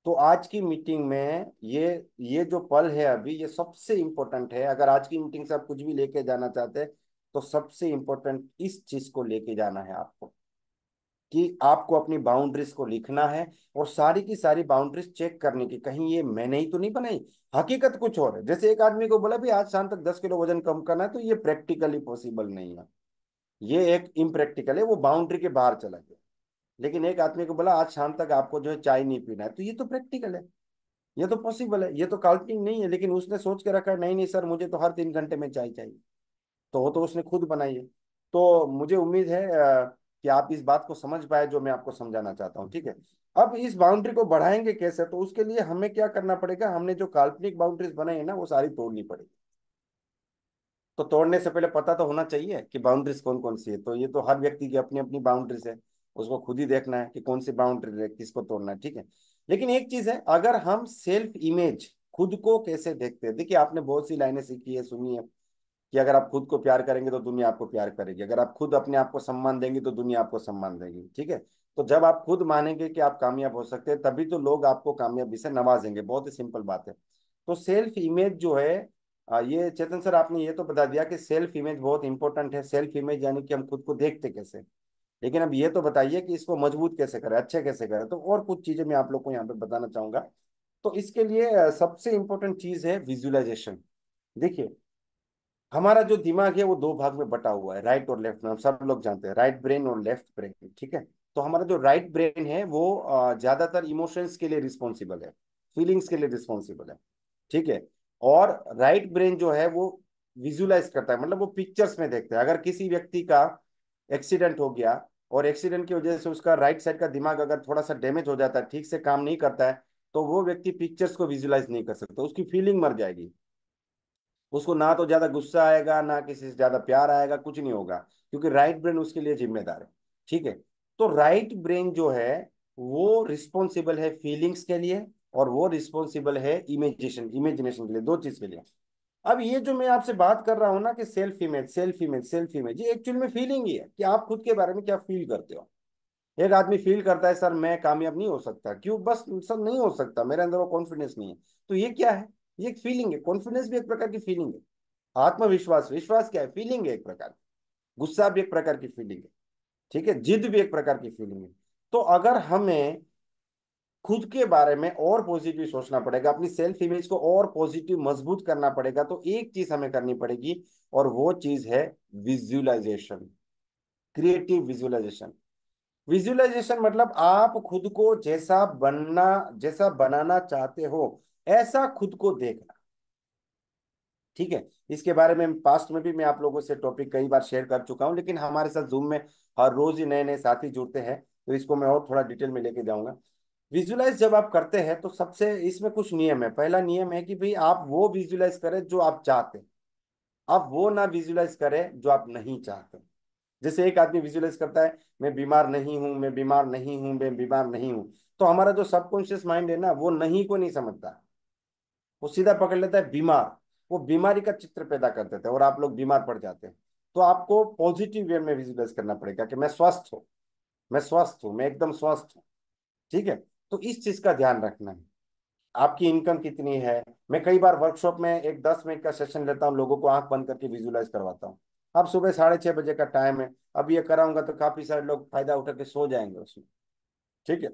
तो आज की मीटिंग में ये ये जो पल है अभी ये सबसे इम्पोर्टेंट है अगर आज की मीटिंग से आप कुछ भी लेके जाना चाहते हैं तो सबसे इम्पोर्टेंट इस चीज को लेके जाना है आपको कि आपको अपनी बाउंड्रीज को लिखना है और सारी की सारी बाउंड्रीज चेक करने की कहीं ये मैंने ही तो नहीं बनाई हकीकत कुछ और है जैसे एक आदमी को बोला भी आज शाम तक दस किलो वजन कम करना है तो ये प्रैक्टिकली पॉसिबल नहीं है ये एक इम्प्रैक्टिकल है वो बाउंड्री के बाहर चला गया लेकिन एक आदमी को बोला आज शाम तक आपको जो है चाय नहीं पीना है तो ये तो प्रैक्टिकल है ये तो पॉसिबल है ये तो काल्पनिक नहीं है लेकिन उसने सोच के रखा नहीं नहीं सर मुझे तो हर तीन घंटे में चाय चाहिए तो वो तो उसने खुद बनाई है तो मुझे उम्मीद है कि आप इस बात को समझ पाए जो मैं आपको समझाना चाहता हूँ ठीक है अब इस बाउंड्री को बढ़ाएंगे कैसे तो उसके लिए हमें क्या करना पड़ेगा हमने जो काल्पनिक बाउंड्रीज बनाई है ना वो सारी तोड़नी पड़ेगी तो तोड़ने से पहले पता तो होना चाहिए कि बाउंड्रीज कौन कौन सी है तो ये तो हर व्यक्ति की अपनी अपनी बाउंड्रीज है उसको खुद ही देखना है कि कौन सी बाउंड्री है किसको तोड़ना है ठीक है लेकिन एक चीज है अगर हम सेल्फ इमेज खुद को कैसे देखते हैं देखिए आपने बहुत सी लाइनें सीखी है सुनी है कि अगर आप खुद को प्यार करेंगे तो दुनिया आपको प्यार करेगी अगर आप खुद अपने आप को सम्मान देंगे तो दुनिया आपको सम्मान देगी ठीक है तो जब आप खुद मानेंगे कि आप कामयाब हो सकते हैं तभी तो लोग आपको कामयाबी से नवाजेंगे बहुत ही सिंपल बात है तो सेल्फ इमेज जो है ये चेतन सर आपने ये तो बता दिया कि सेल्फ इमेज बहुत इंपॉर्टेंट है सेल्फ इमेज यानी कि हम खुद को देखते कैसे लेकिन अब ये तो बताइए कि इसको मजबूत कैसे करें अच्छे कैसे करें तो और कुछ चीजें मैं आप लोग को यहाँ पे बताना चाहूंगा तो इसके लिए सबसे इंपॉर्टेंट चीज है विजुअलाइजेशन देखिए हमारा जो दिमाग है वो दो भाग में बटा हुआ है राइट और लेफ्ट में हम सब लोग जानते हैं राइट ब्रेन और लेफ्ट ब्रेन ठीक है तो हमारा जो राइट ब्रेन है वो ज्यादातर इमोशंस के लिए रिस्पॉन्सिबल है फीलिंग्स के लिए रिस्पॉन्सिबल है ठीक है और राइट ब्रेन जो है वो विजुलाइज करता है मतलब वो पिक्चर्स में देखता है अगर किसी व्यक्ति का एक्सीडेंट हो गया और एक्सीडेंट की वजह से उसका राइट साइड का दिमाग अगर थोड़ा सा डैमेज हो जाता है ठीक से काम नहीं करता है तो वो व्यक्ति पिक्चर्स को विजुलाइज नहीं कर सकता उसकी फीलिंग मर जाएगी उसको ना तो ज्यादा गुस्सा आएगा ना किसी से ज्यादा प्यार आएगा कुछ नहीं होगा क्योंकि राइट ब्रेन उसके लिए जिम्मेदार है ठीक है तो राइट ब्रेन जो है वो रिस्पॉन्सिबल है फीलिंग्स के लिए और वो रिस्पॉन्सिबल है इमेजिनेशन इमेजिनेशन के लिए दो चीज के लिए अब ये जो मैं आपसे बात कर रहा हूँ ना कि self image self image self image ये एक्चुअल में फीलिंग ही है कि आप खुद के बारे में क्या फील करते हो एक आदमी फील करता है सर मैं कामयाब नहीं हो सकता क्यों बस सर नहीं हो सकता मेरे अंदर वो कॉन्फिडेंस नहीं है तो ये क्या है ये एक फीलिंग है कॉन्फिडेंस भी एक प्रकार की फीलिंग है आत्मविश्वास विश्वास क्या है फीलिंग है एक प्रकार की गुस्सा भी एक प्रकार की फीलिंग है ठीक है जिद भी एक प्रकार की फीलिंग है तो अगर हमें खुद के बारे में और पॉजिटिव सोचना पड़ेगा अपनी सेल्फ इमेज को और पॉजिटिव मजबूत करना पड़ेगा तो एक चीज हमें करनी पड़ेगी और वो चीज है विजुअलाइजेशन क्रिएटिव विजुअलाइजेशन विजुअलाइजेशन मतलब आप खुद को जैसा बनना जैसा बनाना चाहते हो ऐसा खुद को देखना ठीक है इसके बारे में पास्ट में भी मैं आप लोगों से टॉपिक कई बार शेयर कर चुका हूं लेकिन हमारे साथ जूम में हर रोज ही नए नए साथी जुड़ते हैं तो इसको मैं और थोड़ा डिटेल में लेके जाऊंगा विजुलाइज जब आप करते हैं तो सबसे इसमें कुछ नियम है पहला नियम है कि भाई आप वो विजुलाइज करें जो आप चाहते हैं आप वो ना विजुलाइज करें जो आप नहीं चाहते जैसे एक आदमी विजुलाइज करता है मैं बीमार नहीं हूं मैं बीमार नहीं हूं मैं बीमार नहीं हूं तो हमारा जो सबकॉन्शियस माइंड है ना वो नहीं को नहीं समझता वो सीधा पकड़ लेता है बीमार वो बीमारी का चित्र पैदा कर देते हैं और आप लोग बीमार पड़ जाते हैं तो आपको पॉजिटिव वे में विजुलाइज करना पड़ेगा कि मैं स्वस्थ हूँ मैं स्वस्थ हूँ मैं एकदम स्वस्थ हूँ ठीक है तो इस चीज का ध्यान रखना है आपकी इनकम कितनी है मैं कई बार वर्कशॉप में एक दस मिनट का सेशन लेता हूँ लोगों को आंख बंद करके विजुलाइज करवाता हूँ अब सुबह साढ़े छह बजे का टाइम है अब ये कराऊंगा तो काफी सारे लोग फायदा उठा के सो जाएंगे उसमें ठीक है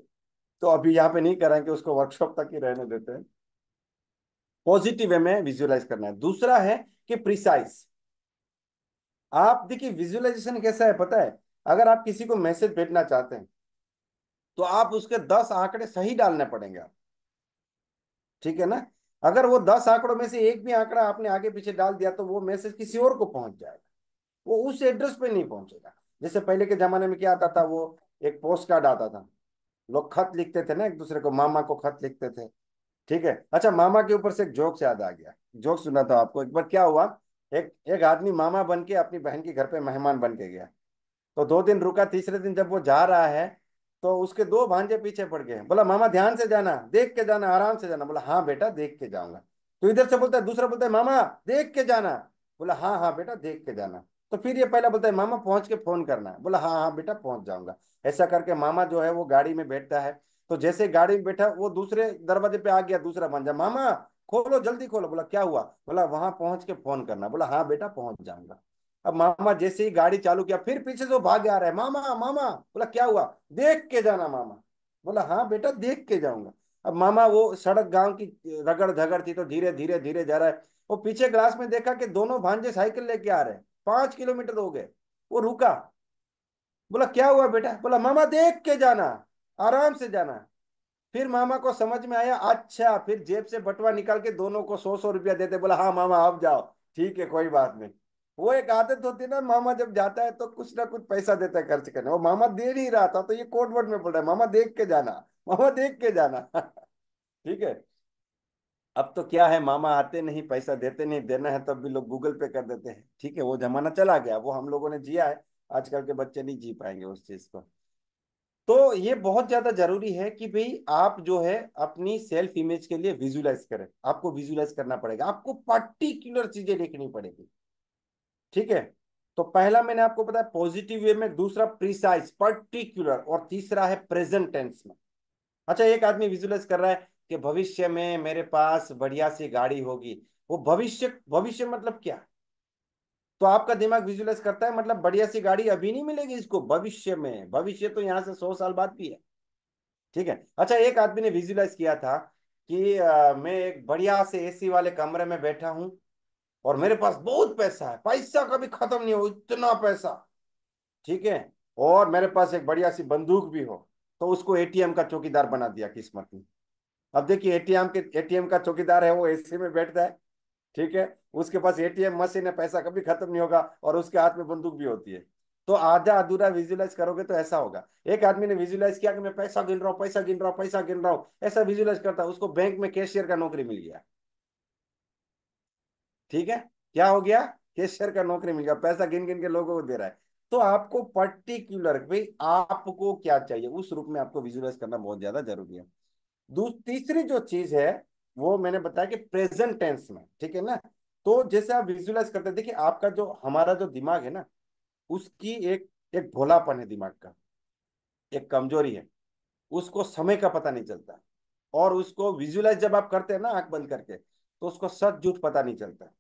तो अभी यहाँ पे नहीं कराएंगे उसको वर्कशॉप तक ही रहने देते हैं पॉजिटिव वे में विजुअलाइज करना है दूसरा है कि प्रिसाइज आप देखिए विजुअलाइजेशन कैसा है पता है अगर आप किसी को मैसेज भेजना चाहते हैं तो आप उसके दस आंकड़े सही डालने पड़ेंगे आप ठीक है ना अगर वो दस आंकड़ों में से एक भी आंकड़ा आपने आगे पीछे डाल दिया तो वो मैसेज किसी और को पहुंच जाएगा वो उस एड्रेस पे नहीं पहुंचेगा जैसे पहले के जमाने में क्या आता था वो एक पोस्ट कार्ड आता था लोग खत लिखते थे ना एक दूसरे को मामा को खत लिखते थे ठीक है अच्छा मामा के ऊपर से एक जोक याद आ गया जोक सुना था आपको एक बार क्या हुआ एक एक आदमी मामा बन के अपनी बहन के घर पे मेहमान बन के गया तो दो दिन रुका तीसरे दिन जब वो जा रहा है तो उसके दो भांजे पीछे पड़ गए बोला मामा ध्यान से जाना देख के जाना आराम से जाना बोला हाँ बेटा देख के जाऊंगा तो इधर से बोलता है दूसरा बोलता है मामा देख के जाना बोला हाँ हाँ बेटा देख के जाना तो फिर ये पहला बोलता है मामा पहुंच के फोन करना बोला हाँ हाँ बेटा पहुंच जाऊंगा ऐसा करके मामा जो है वो गाड़ी में बैठता है तो जैसे गाड़ी में बैठा वो दूसरे दरवाजे पे आ गया दूसरा मांझा मामा खोलो जल्दी खोलो बोला क्या हुआ बोला वहां पहुंच के फोन करना बोला हाँ बेटा पहुंच जाऊंगा अब मामा जैसे ही गाड़ी चालू किया फिर पीछे से भाग आ रहा है मामा मामा बोला क्या हुआ देख के जाना मामा बोला हाँ बेटा देख के जाऊंगा अब मामा वो सड़क गांव की रगड़ झगड़ थी तो धीरे धीरे धीरे जा रहा है वो पीछे ग्लास में देखा कि दोनों भांजे साइकिल लेके आ रहे हैं पांच किलोमीटर हो गए वो रुका बोला क्या हुआ बेटा बोला मामा देख के जाना आराम से जाना फिर मामा को समझ में आया अच्छा फिर जेब से बटवा निकाल के दोनों को सौ सौ रुपया देते बोला हाँ मामा आप जाओ ठीक है कोई बात नहीं वो एक आदत होती है ना मामा जब जाता है तो कुछ ना कुछ पैसा देता है खर्च करने वो मामा दे नहीं रहा था तो ये कोट वर्ड में बोल रहा है मामा देख के जाना मामा देख के जाना ठीक है अब तो क्या है मामा आते नहीं पैसा देते नहीं देना है तब भी लोग गूगल पे कर देते हैं ठीक है वो जमाना चला गया वो हम लोगों ने जिया है आजकल के बच्चे नहीं जी पाएंगे उस चीज को तो ये बहुत ज्यादा जरूरी है कि भाई आप जो है अपनी सेल्फ इमेज के लिए विजुलाइज करें आपको विजुलाइज करना पड़ेगा आपको पर्टिकुलर चीजें लिखनी पड़ेगी ठीक है तो पहला मैंने आपको बताया पॉजिटिव वे में दूसरा प्रिसाइज पर्टिकुलर और तीसरा है प्रेजेंट टेंस में अच्छा एक आदमी विजुलाइज कर रहा है कि भविष्य में मेरे पास बढ़िया सी गाड़ी होगी वो भविष्य भविष्य मतलब क्या तो आपका दिमाग विजुलाइज करता है मतलब बढ़िया सी गाड़ी अभी नहीं मिलेगी इसको भविष्य में भविष्य तो यहाँ से सौ साल बाद भी है ठीक है अच्छा एक आदमी ने विजुलाइज किया था कि आ, मैं एक बढ़िया से एसी वाले कमरे में बैठा हूं और मेरे पास बहुत पैसा है पैसा कभी खत्म नहीं हो इतना पैसा ठीक है और मेरे पास एक बढ़िया सी बंदूक भी हो तो उसको एटीएम का चौकीदार बना दिया किस्मत ने अब देखिए एटीएम के एटीएम का चौकीदार है वो एसी में बैठता है ठीक है उसके पास एटीएम मशीन है पैसा कभी खत्म नहीं होगा और उसके हाथ में बंदूक भी होती है तो आधा अधूरा विजुलाइज करोगे तो ऐसा होगा एक आदमी ने विजुलाइज किया कि मैं पैसा गिन रहा हूँ पैसा गिन रहा हूँ पैसा गिन रहा हूँ ऐसा विजुलाइज करता है उसको बैंक में कैशियर का नौकरी मिल गया ठीक है क्या हो गया कैशियर का नौकरी मिल गया पैसा गिन गिन के लोगों को दे रहा है तो आपको पर्टिकुलर भाई आपको क्या चाहिए उस रूप में आपको विजुलाइज करना बहुत ज्यादा जरूरी है तीसरी जो चीज है वो मैंने बताया कि प्रेजेंट टेंस में ठीक है ना तो जैसे आप विजुअलाइज करते देखिए आपका जो हमारा जो दिमाग है ना उसकी एक एक भोलापन है दिमाग का एक कमजोरी है उसको समय का पता नहीं चलता और उसको विजुअलाइज जब आप करते हैं ना आंख बंद करके तो उसको सच झूठ पता नहीं चलता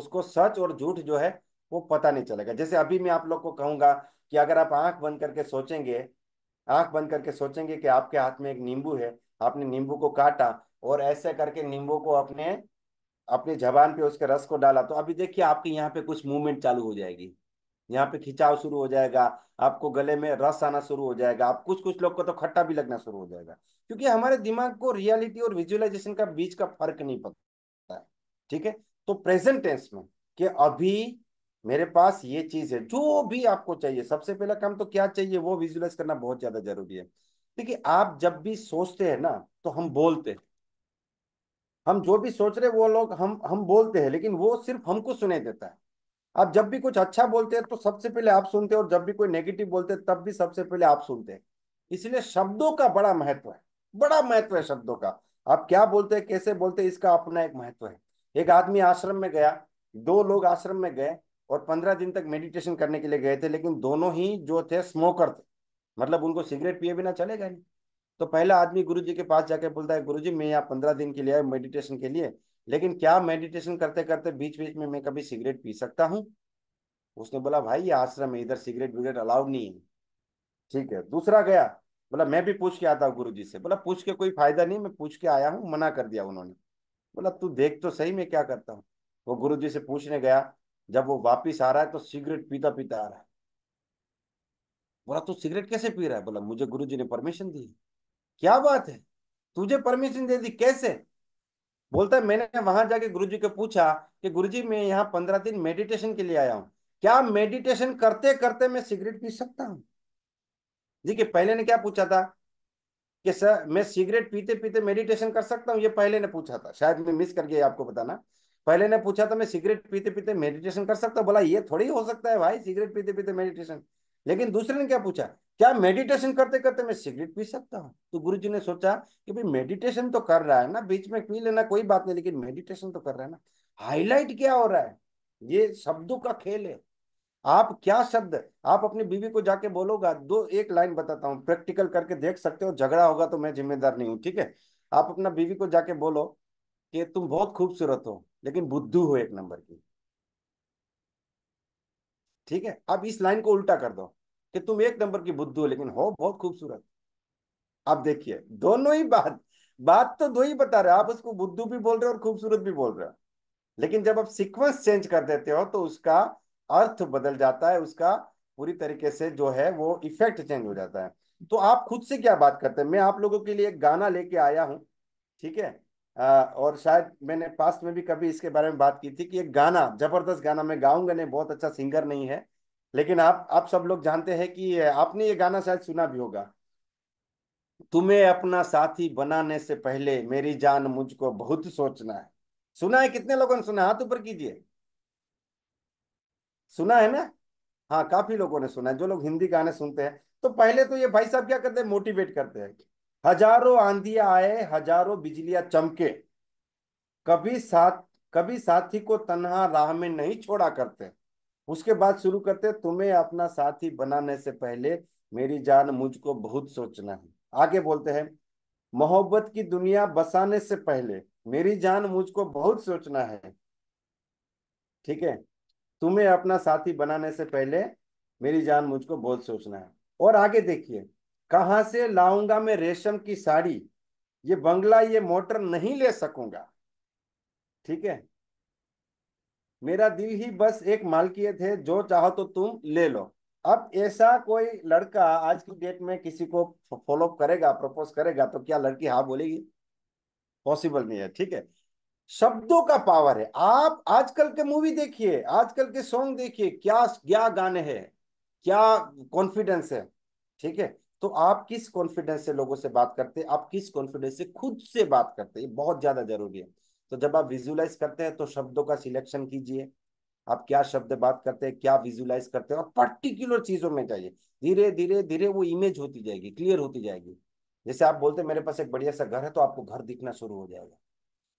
उसको सच और झूठ जो है वो पता नहीं चलेगा जैसे अभी मैं आप लोग को कहूंगा कि अगर आप आंख बंद करके सोचेंगे आंख बंद करके सोचेंगे कि आपके हाथ में एक नींबू है आपने नींबू को काटा और ऐसे करके नींबू को अपने अपने जबान पे उसके रस को डाला तो अभी देखिए आपके यहाँ पे कुछ मूवमेंट चालू हो जाएगी यहाँ पे खिंचाव शुरू हो जाएगा आपको गले में रस आना शुरू हो जाएगा आप कुछ कुछ लोग को तो खट्टा भी लगना शुरू हो जाएगा क्योंकि हमारे दिमाग को रियलिटी और विजुअलाइजेशन का बीच का फर्क नहीं पता है ठीक है तो प्रेजेंट टेंस में कि अभी मेरे पास ये चीज है जो भी आपको चाहिए सबसे पहला काम तो क्या चाहिए वो विजुअलाइज करना बहुत ज्यादा जरूरी है देखिए आप जब भी सोचते हैं ना तो हम बोलते हैं हम जो भी सोच रहे वो लोग हम हम बोलते हैं लेकिन वो सिर्फ हमको सुने देता है आप जब भी कुछ अच्छा बोलते हैं तो सबसे पहले आप सुनते हैं और जब भी कोई नेगेटिव बोलते हैं तब भी सबसे पहले आप सुनते हैं इसलिए शब्दों का बड़ा महत्व है बड़ा महत्व है शब्दों का आप क्या बोलते हैं कैसे बोलते हैं इसका अपना एक महत्व है एक आदमी आश्रम में गया दो लोग आश्रम में गए और पंद्रह दिन तक मेडिटेशन करने के लिए गए थे लेकिन दोनों ही जो थे स्मोकर थे मतलब उनको सिगरेट पिए बिना चलेगा नहीं तो पहला आदमी गुरु जी के पास जाके बोलता है गुरु जी मैं यहाँ पंद्रह दिन के लिए आया मेडिटेशन के लिए लेकिन क्या मेडिटेशन करते करते बीच बीच में मैं कभी सिगरेट पी सकता हूँ उसने बोला भाई ये आश्रम में इधर सिगरेट विगरेट अलाउड नहीं है ठीक है दूसरा गया बोला मैं भी पूछ के आता हूँ गुरु जी से बोला पूछ के कोई फायदा नहीं मैं पूछ के आया हूँ मना कर दिया उन्होंने बोला तू देख तो सही मैं क्या करता हूँ वो गुरु जी से पूछने गया जब वो वापिस आ रहा है तो सिगरेट पीता पीता आ रहा है बोला तू सिगरेट कैसे पी रहा है बोला मुझे गुरु जी ने परमिशन दी है क्या बात है तुझे परमिशन दे दी कैसे बोलता है मैंने वहां जाके गुरु जी को पूछा कि गुरु जी मैं यहाँ पंद्रह दिन मेडिटेशन के लिए आया हूँ क्या मेडिटेशन करते करते मैं सिगरेट पी सकता हूँ जी के पहले ने क्या पूछा था कि सर मैं सिगरेट पीते पीते मेडिटेशन कर सकता हूँ ये पहले ने पूछा था शायद मैं मिस कर गया आपको बताना पहले ने पूछा था मैं सिगरेट पीते पीते मेडिटेशन कर सकता हूँ बोला ये थोड़ी हो सकता है भाई सिगरेट पीते पीते मेडिटेशन लेकिन दूसरे ने क्या पूछा क्या मेडिटेशन करते करते मैं सिगरेट पी सकता हूँ तो गुरु जी ने सोचा कि भाई मेडिटेशन तो कर रहा है ना बीच में पी लेना कोई बात नहीं लेकिन मेडिटेशन तो कर रहा है ना हाईलाइट क्या हो रहा है ये शब्दों का खेल है आप क्या शब्द आप अपनी बीवी को जाके बोलोगा दो एक लाइन बताता हूँ प्रैक्टिकल करके देख सकते हो झगड़ा होगा तो मैं जिम्मेदार नहीं हूँ ठीक है आप अपना बीवी को जाके बोलो कि तुम बहुत खूबसूरत हो लेकिन बुद्धू हो एक नंबर की ठीक है अब इस लाइन को उल्टा कर दो कि तुम एक नंबर की बुद्धू हो लेकिन हो बहुत खूबसूरत आप देखिए दोनों ही बात बात तो दो ही बता रहे आप उसको बुद्धू भी बोल रहे हो और खूबसूरत भी बोल रहे हो लेकिन जब आप सिक्वेंस चेंज कर देते हो तो उसका अर्थ बदल जाता है उसका पूरी तरीके से जो है वो इफेक्ट चेंज हो जाता है तो आप खुद से क्या बात करते हैं मैं आप लोगों के लिए एक गाना लेके आया हूँ ठीक है और शायद मैंने पास्ट में भी कभी इसके बारे में बात की थी कि एक गाना जबरदस्त गाना मैं गाऊंगा नहीं बहुत अच्छा सिंगर नहीं है लेकिन आप आप सब लोग जानते हैं कि आपने ये गाना शायद सुना भी होगा तुम्हें अपना साथी बनाने से पहले मेरी जान मुझको बहुत सोचना है सुना है कितने लोगों ने सुना हाथ ऊपर कीजिए सुना है ना हाँ काफी लोगों ने सुना है जो लोग हिंदी गाने सुनते हैं तो पहले तो ये भाई साहब क्या करते हैं मोटिवेट करते हैं हजारों आंधिया आए हजारों बिजलियां चमके कभी साथ कभी साथी को तनहा राह में नहीं छोड़ा करते उसके बाद शुरू करते तुम्हें अपना साथी बनाने से पहले मेरी जान मुझको बहुत सोचना है आगे बोलते हैं मोहब्बत की दुनिया बसाने से पहले मेरी जान मुझको बहुत सोचना है ठीक है तुम्हें अपना साथी बनाने से पहले मेरी जान मुझको बहुत सोचना है और आगे देखिए कहां से लाऊंगा मैं रेशम की साड़ी ये बंगला ये मोटर नहीं ले सकूंगा ठीक है मेरा दिल ही बस एक मालकियत है जो चाहो तो तुम ले लो अब ऐसा कोई लड़का आज की डेट में किसी को फॉलो अप करेगा प्रपोज करेगा तो क्या लड़की हाँ बोलेगी पॉसिबल नहीं है ठीक है शब्दों का पावर है आप आजकल के मूवी देखिए आजकल के सॉन्ग देखिए क्या क्या गाने हैं क्या कॉन्फिडेंस है ठीक है तो आप किस कॉन्फिडेंस से लोगों से बात करते आप किस कॉन्फिडेंस से खुद से बात करते ये बहुत ज्यादा जरूरी है तो जब आप विजुलाइज करते हैं तो शब्दों का सिलेक्शन कीजिए आप क्या शब्द बात करते हैं क्या विजुलाइज करते हैं और पर्टिकुलर चीजों में जाइए धीरे धीरे धीरे वो इमेज होती जाएगी क्लियर होती जाएगी जैसे आप बोलते हैं मेरे पास एक बढ़िया सा घर है तो आपको घर दिखना शुरू हो जाएगा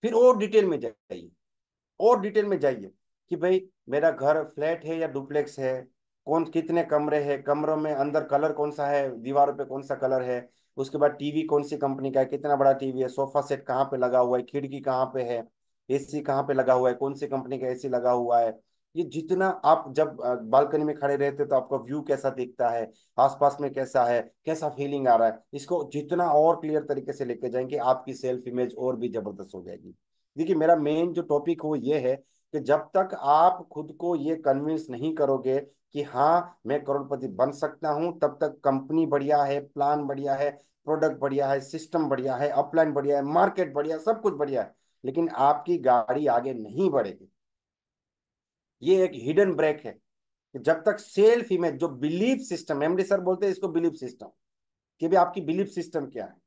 फिर और डिटेल में जाइए और डिटेल में जाइए कि भाई मेरा घर फ्लैट है या डुप्लेक्स है कौन कितने कमरे हैं कमरों में अंदर कलर कौन सा है दीवारों पे कौन सा कलर है उसके बाद टीवी कौन सी कंपनी का है कितना बड़ा टीवी है सोफा सेट कहाँ पे लगा हुआ है खिड़की कहाँ पे है एसी कहाँ पे लगा हुआ है कौन सी कंपनी का एसी लगा हुआ है ये जितना आप जब बालकनी में खड़े रहते तो आपका व्यू कैसा दिखता है आसपास में कैसा है कैसा फीलिंग आ रहा है इसको जितना और क्लियर तरीके से लेके जाएंगे आपकी सेल्फ इमेज और भी जबरदस्त हो जाएगी देखिए मेरा मेन जो टॉपिक हो ये है कि जब तक आप खुद को ये कन्विंस नहीं करोगे कि हाँ मैं करोड़पति बन सकता हूँ तब तक कंपनी बढ़िया है प्लान बढ़िया है प्रोडक्ट बढ़िया है सिस्टम बढ़िया है अपलाइन बढ़िया है मार्केट बढ़िया सब कुछ बढ़िया है लेकिन आपकी गाड़ी आगे नहीं बढ़ेगी ये एक हिडन ब्रेक है जब तक सेल्फ इमेज जो बिलीफ सिस्टम एमडी सर बोलते हैं इसको बिलीफ सिस्टम कि भी आपकी बिलीफ सिस्टम क्या है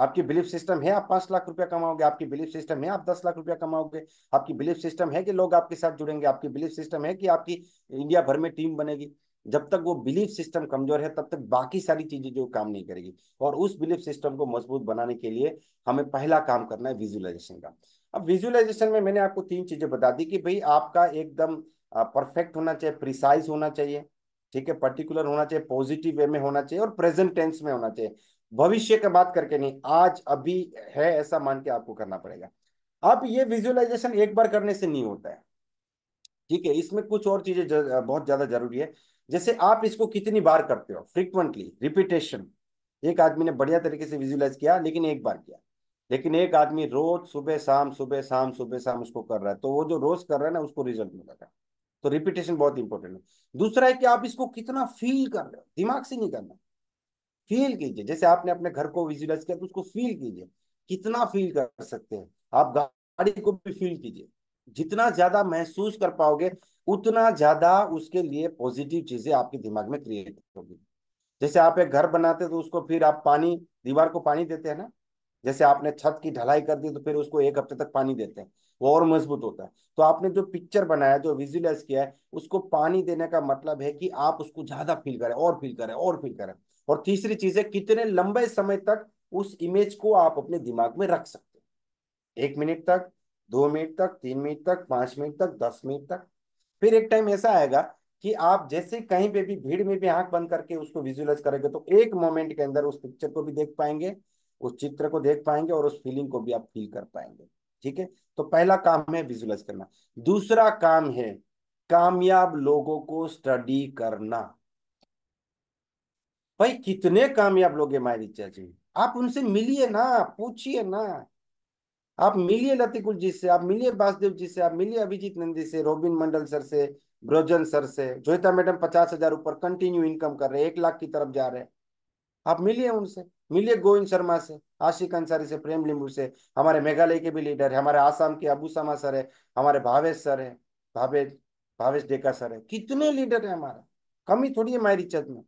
आपकी बिलीफ सिस्टम है आप पांच लाख रुपया कमाओगे आपकी बिलीफ सिस्टम है आप दस लाख रुपया कमाओगे आपकी बिलीफ सिस्टम है कि लोग आपके साथ जुड़ेंगे आपकी बिलीफ सिस्टम है कि आपकी इंडिया भर में टीम बनेगी जब तक वो बिलीफ सिस्टम कमजोर है तब तक बाकी सारी चीजें जो काम नहीं करेगी और उस बिलीफ सिस्टम को मजबूत बनाने के लिए हमें पहला काम करना है विजुअलाइजेशन का अब विजुअलाइजेशन में मैंने आपको तीन चीजें बता दी कि भाई आपका एकदम परफेक्ट होना चाहिए प्रिसाइज होना चाहिए ठीक है पर्टिकुलर होना चाहिए पॉजिटिव वे में होना चाहिए और प्रेजेंट टेंस में होना चाहिए भविष्य का बात करके नहीं आज अभी है ऐसा मान के आपको करना पड़ेगा अब ये विजुअलाइजेशन एक बार करने से नहीं होता है ठीक है इसमें कुछ और चीजें बहुत ज्यादा जरूरी है जैसे आप इसको कितनी बार करते हो फ्रिक्वेंटली रिपीटेशन एक आदमी ने बढ़िया तरीके से विजुअलाइज किया लेकिन एक बार किया लेकिन एक आदमी रोज सुबह शाम सुबह शाम सुबह शाम उसको कर रहा है तो वो जो रोज कर रहा है ना उसको रिजल्ट मिलेगा तो रिपीटेशन बहुत इंपॉर्टेंट है दूसरा है कि आप इसको कितना फील कर रहे हो दिमाग से नहीं करना फील कीजिए जैसे आपने अपने घर को विजुलाइज किया तो उसको फील कीजिए कितना फील कर सकते हैं आप गाड़ी को भी फील कीजिए जितना ज्यादा महसूस कर पाओगे उतना ज्यादा उसके लिए पॉजिटिव चीजें आपके दिमाग में क्रिएट होगी जैसे आप एक घर बनाते तो उसको फिर आप पानी दीवार को पानी देते हैं ना जैसे आपने छत की ढलाई कर दी तो फिर उसको एक हफ्ते तक पानी देते हैं वो और मजबूत होता है तो आपने जो पिक्चर बनाया जो विजुलाइज किया है उसको पानी देने का मतलब है कि आप उसको ज्यादा फील करें और फील करें और फील करें और तीसरी चीज है कितने लंबे समय तक उस इमेज को आप अपने दिमाग में रख सकते एक मिनट तक दो मिनट तक तीन मिनट तक पांच मिनट तक दस मिनट तक फिर एक टाइम ऐसा आएगा कि आप जैसे कहीं पे भी भीड़ में भी आंख बंद करके उसको विजुअलाइज करेंगे तो एक मोमेंट के अंदर उस पिक्चर को भी देख पाएंगे उस चित्र को देख पाएंगे और उस फीलिंग को भी आप फील कर पाएंगे ठीक है तो पहला काम है विजुअलाइज करना दूसरा काम है कामयाब लोगों को स्टडी करना भाई कितने कामयाब लोग हैं हमारी चाची आप उनसे मिलिए ना पूछिए ना आप मिलिए लतिकुल जी से आप मिलिए वासुदेव जी से आप मिलिए अभिजीत नंदी से रोबिन मंडल सर से ब्रोजन सर से जोता मैडम पचास हजार ऊपर कंटिन्यू इनकम कर रहे हैं एक लाख की तरफ जा रहे हैं आप मिलिए उनसे मिलिए गोविंद शर्मा से आशिक अंसारी से प्रेम लिंबू से हमारे मेघालय के भी लीडर है हमारे आसाम के अबू सामा सर है हमारे भावेश सर है भावेश भावेश डेका सर है कितने लीडर है हमारा कमी थोड़ी है मायरी चत में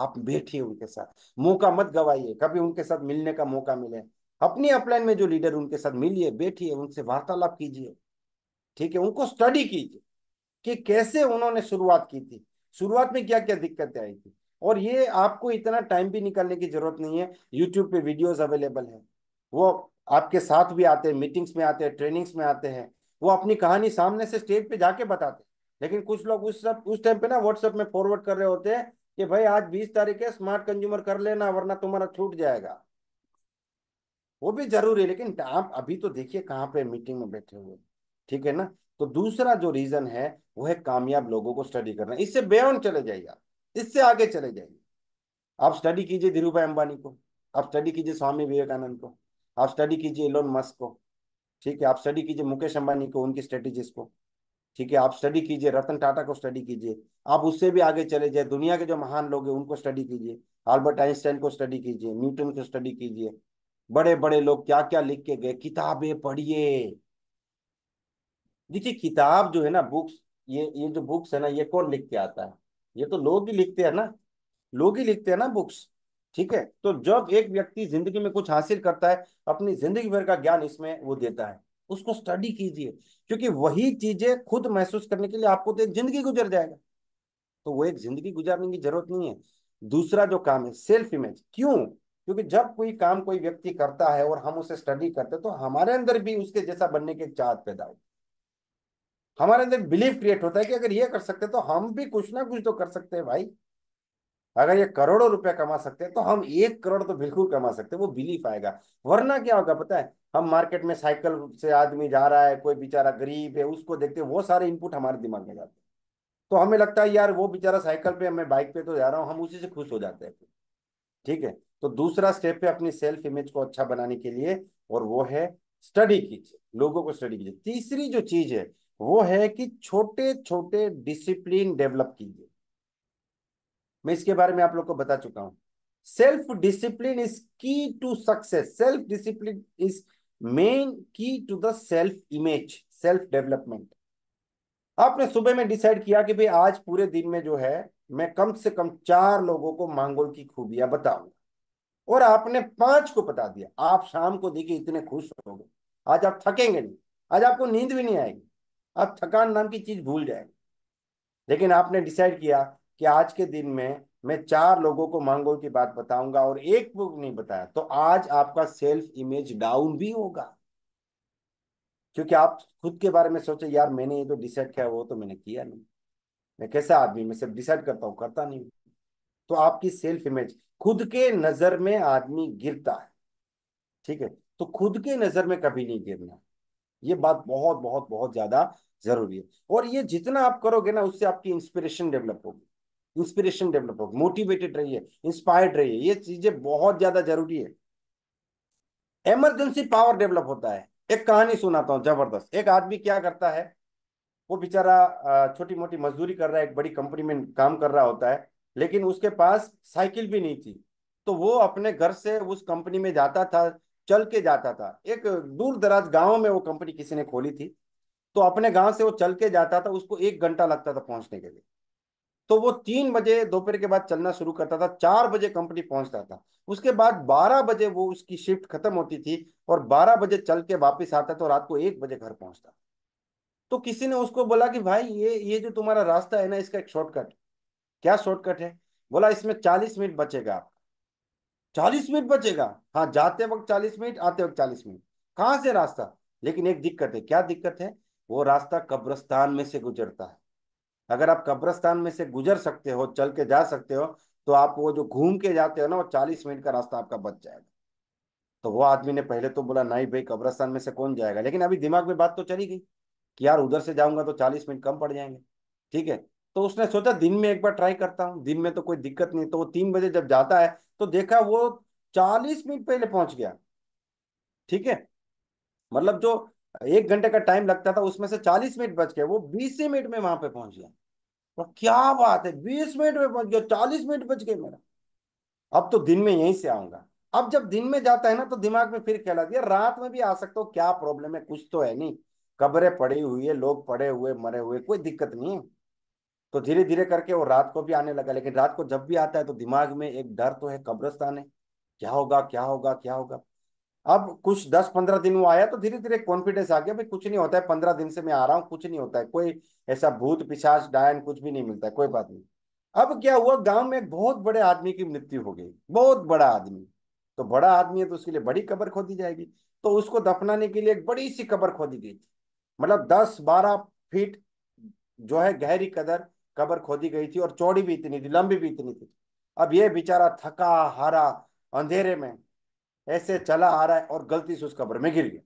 आप बैठिए उनके साथ मौका मत गवाइए कभी उनके साथ मिलने का मौका मिले अपनी अपलाइन में जो लीडर उनके साथ मिलिए बैठिए उनसे वार्तालाप कीजिए ठीक है उनको स्टडी कीजिए कि कैसे उन्होंने शुरुआत की थी शुरुआत में क्या क्या दिक्कतें आई थी और ये आपको इतना टाइम भी निकालने की जरूरत नहीं है यूट्यूब पे वीडियोस अवेलेबल है वो आपके साथ भी आते हैं मीटिंग्स में आते हैं ट्रेनिंग्स में आते हैं वो अपनी कहानी सामने से स्टेज पे जाके बताते हैं लेकिन कुछ लोग उस सब उस टाइम पे ना व्हाट्सएप में फॉरवर्ड कर रहे होते हैं कि भाई आज बीस तारीख है स्मार्ट कंज्यूमर कर लेना वरना तुम्हारा छूट जाएगा वो भी जरूरी है लेकिन आप अभी तो देखिए कहाँ पे मीटिंग में बैठे हुए ठीक है ना तो दूसरा जो रीजन है वो है कामयाब लोगों को स्टडी करना इससे बेऑन चले जाइए इससे आगे चले जाइए आप स्टडी कीजिए धीरू भाई अंबानी को आप स्टडी कीजिए स्वामी विवेकानंद को आप स्टडी कीजिए इलोन मस्क को ठीक है आप स्टडी कीजिए मुकेश अंबानी को उनकी स्ट्रेटेजीज को ठीक है आप स्टडी कीजिए रतन टाटा को स्टडी कीजिए आप उससे भी आगे चले जाए दुनिया के जो महान लोग हैं उनको स्टडी कीजिए आल्बर्ट आइंस्टाइन को स्टडी कीजिए न्यूटन को स्टडी कीजिए बड़े बड़े लोग क्या क्या लिख के गए किताबें पढ़िए देखिए किताब जो है ना बुक्स ये ये जो बुक्स है ना ये कौन लिख के आता है ये तो लोग ही लिखते हैं ना लोग ही लिखते हैं ना बुक्स ठीक है तो जब एक व्यक्ति जिंदगी में कुछ हासिल करता है अपनी जिंदगी भर का ज्ञान इसमें वो देता है उसको स्टडी कीजिए क्योंकि वही चीजें खुद महसूस करने के लिए आपको तो एक जिंदगी गुजर जाएगा तो वो एक जिंदगी गुजारने की जरूरत नहीं है दूसरा जो काम है सेल्फ इमेज क्यों क्योंकि जब कोई काम कोई व्यक्ति करता है और हम उसे स्टडी करते हैं तो हमारे अंदर भी उसके जैसा बनने की चाहत पैदा होती हमारे अंदर बिलीव क्रिएट होता है कि अगर ये कर सकते तो हम भी कुछ ना कुछ तो कर सकते हैं भाई अगर ये करोड़ों रुपया कमा सकते हैं तो हम एक करोड़ तो बिल्कुल कमा सकते हैं वो बिलीफ आएगा वरना क्या होगा पता है हम मार्केट में साइकिल से आदमी जा रहा है कोई बेचारा गरीब है उसको देखते वो सारे इनपुट हमारे दिमाग में जाते हैं तो हमें लगता है यार वो बेचारा साइकिल पे मैं बाइक पे तो जा रहा हूँ हम उसी से खुश हो जाते हैं ठीक है तो दूसरा स्टेप है अपनी सेल्फ इमेज को अच्छा बनाने के लिए और वो है स्टडी कीजिए लोगों को स्टडी कीजिए तीसरी जो चीज है वो है कि छोटे छोटे डिसिप्लिन डेवलप कीजिए मैं इसके बारे में आप लोग को बता चुका हूं self discipline is key to success self discipline is main key to the self image self development आपने सुबह में डिसाइड किया कि भाई आज पूरे दिन में जो है मैं कम से कम चार लोगों को मांगोल की खूबियां बताऊंगा और आपने पांच को बता दिया आप शाम को देखिए इतने खुश हो गए आज आप थकेंगे नहीं आज आपको नींद भी नहीं आएगी आप थकान नाम की चीज भूल जाएंगे लेकिन आपने डिसाइड किया कि आज के दिन में मैं चार लोगों को मांगो की बात बताऊंगा और एक को नहीं बताया तो आज आपका सेल्फ इमेज डाउन भी होगा क्योंकि आप खुद के बारे में सोचे यार मैंने ये तो डिसाइड किया वो तो मैंने किया नहीं मैं कैसा आदमी मैं सिर्फ डिसाइड करता हूं करता नहीं तो आपकी सेल्फ इमेज खुद के नजर में आदमी गिरता है ठीक है तो खुद के नजर में कभी नहीं गिरना ये बात बहुत बहुत बहुत ज्यादा जरूरी है और ये जितना आप करोगे ना उससे आपकी इंस्पिरेशन डेवलप होगी इंस्पिरेशन डेवलप हो मोटिवेटेड रहिए इंस्पायर्ड रहिए ये चीजें बहुत ज्यादा जरूरी है एमरजेंसी पावर डेवलप होता है एक कहानी सुनाता हूँ जबरदस्त एक आदमी क्या करता है वो बेचारा छोटी मोटी मजदूरी कर रहा है एक बड़ी कंपनी में काम कर रहा होता है लेकिन उसके पास साइकिल भी नहीं थी तो वो अपने घर से उस कंपनी में जाता था चल के जाता था एक दूर दराज गाँव में वो कंपनी किसी ने खोली थी तो अपने गांव से वो चल के जाता था उसको एक घंटा लगता था पहुंचने के लिए तो वो तीन बजे दोपहर के बाद चलना शुरू करता था चार बजे कंपनी पहुंचता था उसके बाद बारह बजे वो उसकी शिफ्ट खत्म होती थी और बारह बजे चल के वापिस आता था और रात को एक बजे घर पहुंचता तो किसी ने उसको बोला कि भाई ये ये जो तुम्हारा रास्ता है ना इसका एक शॉर्टकट क्या शॉर्टकट है बोला इसमें चालीस मिनट बचेगा आप चालीस मिनट बचेगा हाँ जाते वक्त चालीस मिनट आते वक्त चालीस मिनट कहाँ से रास्ता लेकिन एक दिक्कत है क्या दिक्कत है वो रास्ता कब्रस्तान में से गुजरता है अगर आप कब्रस्तान में से गुजर सकते हो चल के जा सकते हो तो आप वो जो घूम के जाते हो ना वो चालीस मिनट का रास्ता आपका बच जाएगा तो वो आदमी ने पहले तो बोला नहीं भाई कब्रस्तान में से कौन जाएगा लेकिन अभी दिमाग में बात तो चली गई कि यार उधर से जाऊंगा तो चालीस मिनट कम पड़ जाएंगे ठीक है तो उसने सोचा दिन में एक बार ट्राई करता हूँ दिन में तो कोई दिक्कत नहीं तो वो तीन बजे जब जाता है तो देखा वो चालीस मिनट पहले पहुंच गया ठीक है मतलब जो एक घंटे का टाइम लगता था उसमें से चालीस मिनट बच गए वो बीस मिनट में वहां पर पहुंच गया क्या बात है बीस मिनट में पहुंच गया चालीस मिनट बच गए मेरा अब तो दिन में यहीं से आऊंगा अब जब दिन में जाता है ना तो दिमाग में फिर खेला दिया रात में भी आ सकता हूँ क्या प्रॉब्लम है कुछ तो है नहीं कब्रें पड़ी हुई है लोग पड़े हुए मरे हुए कोई दिक्कत नहीं है तो धीरे धीरे करके वो रात को भी आने लगा लेकिन रात को जब भी आता है तो दिमाग में एक डर तो है कब्रस्तान है क्या होगा क्या होगा क्या होगा अब कुछ दस पंद्रह दिन वो आया तो धीरे धीरे कॉन्फिडेंस आ गया भाई कुछ नहीं होता है पंद्रह दिन से मैं आ रहा हूँ कुछ नहीं होता है कोई ऐसा भूत पिशाच डायन कुछ भी नहीं मिलता कोई बात नहीं अब क्या हुआ गांव में एक बहुत बड़े आदमी की मृत्यु हो गई बहुत बड़ा आदमी तो बड़ा आदमी है तो उसके लिए बड़ी कबर खोदी जाएगी तो उसको दफनाने के लिए एक बड़ी सी कबर खोदी गई थी मतलब दस बारह फीट जो है गहरी कदर कबर खोदी गई थी और चौड़ी भी इतनी थी लंबी भी इतनी थी अब ये बेचारा थका हारा अंधेरे में ऐसे चला आ रहा है और गलती से उस कब्र में गिर गया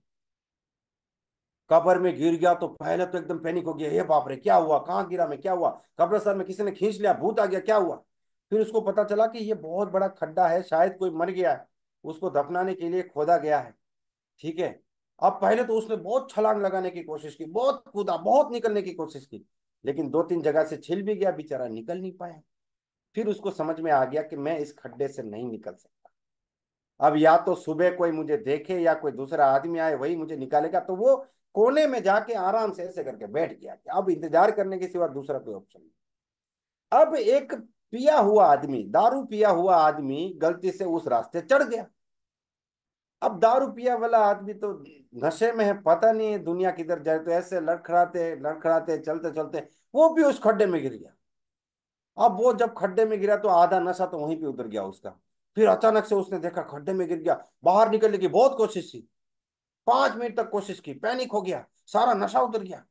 कब्र में गिर गया तो पहले तो एकदम पैनिक हो गया हे बाप रे क्या हुआ कहाँ गिरा मैं क्या हुआ कब्रस्तान में किसी ने खींच लिया भूत आ गया क्या हुआ फिर उसको पता चला कि ये बहुत बड़ा खड्डा है शायद कोई मर गया है उसको दफनाने के लिए खोदा गया है ठीक है अब पहले तो उसने बहुत छलांग लगाने की कोशिश की बहुत कूदा बहुत निकलने की कोशिश की लेकिन दो तीन जगह से छिल भी गया बेचारा निकल नहीं पाया फिर उसको समझ में आ गया कि मैं इस खड्डे से नहीं निकल सकता अब या तो सुबह कोई मुझे देखे या कोई दूसरा आदमी आए वही मुझे निकालेगा तो वो कोने में जाके आराम से ऐसे करके बैठ गया अब इंतजार करने के सिवा दूसरा कोई ऑप्शन नहीं अब एक पिया हुआ आदमी दारू पिया हुआ आदमी गलती से उस रास्ते चढ़ गया अब दारू पिया वाला आदमी तो नशे में है पता नहीं है दुनिया किधर जाए तो ऐसे लड़खड़ाते लड़खड़ाते चलते चलते वो भी उस खड्डे में गिर गया अब वो जब खड्डे में गिरा तो आधा नशा तो वहीं पे उतर गया उसका फिर अचानक से उसने देखा खड्डे में गिर गया बाहर निकलने की बहुत कोशिश की पांच मिनट तक कोशिश की पैनिक हो गया सारा नशा उतर गया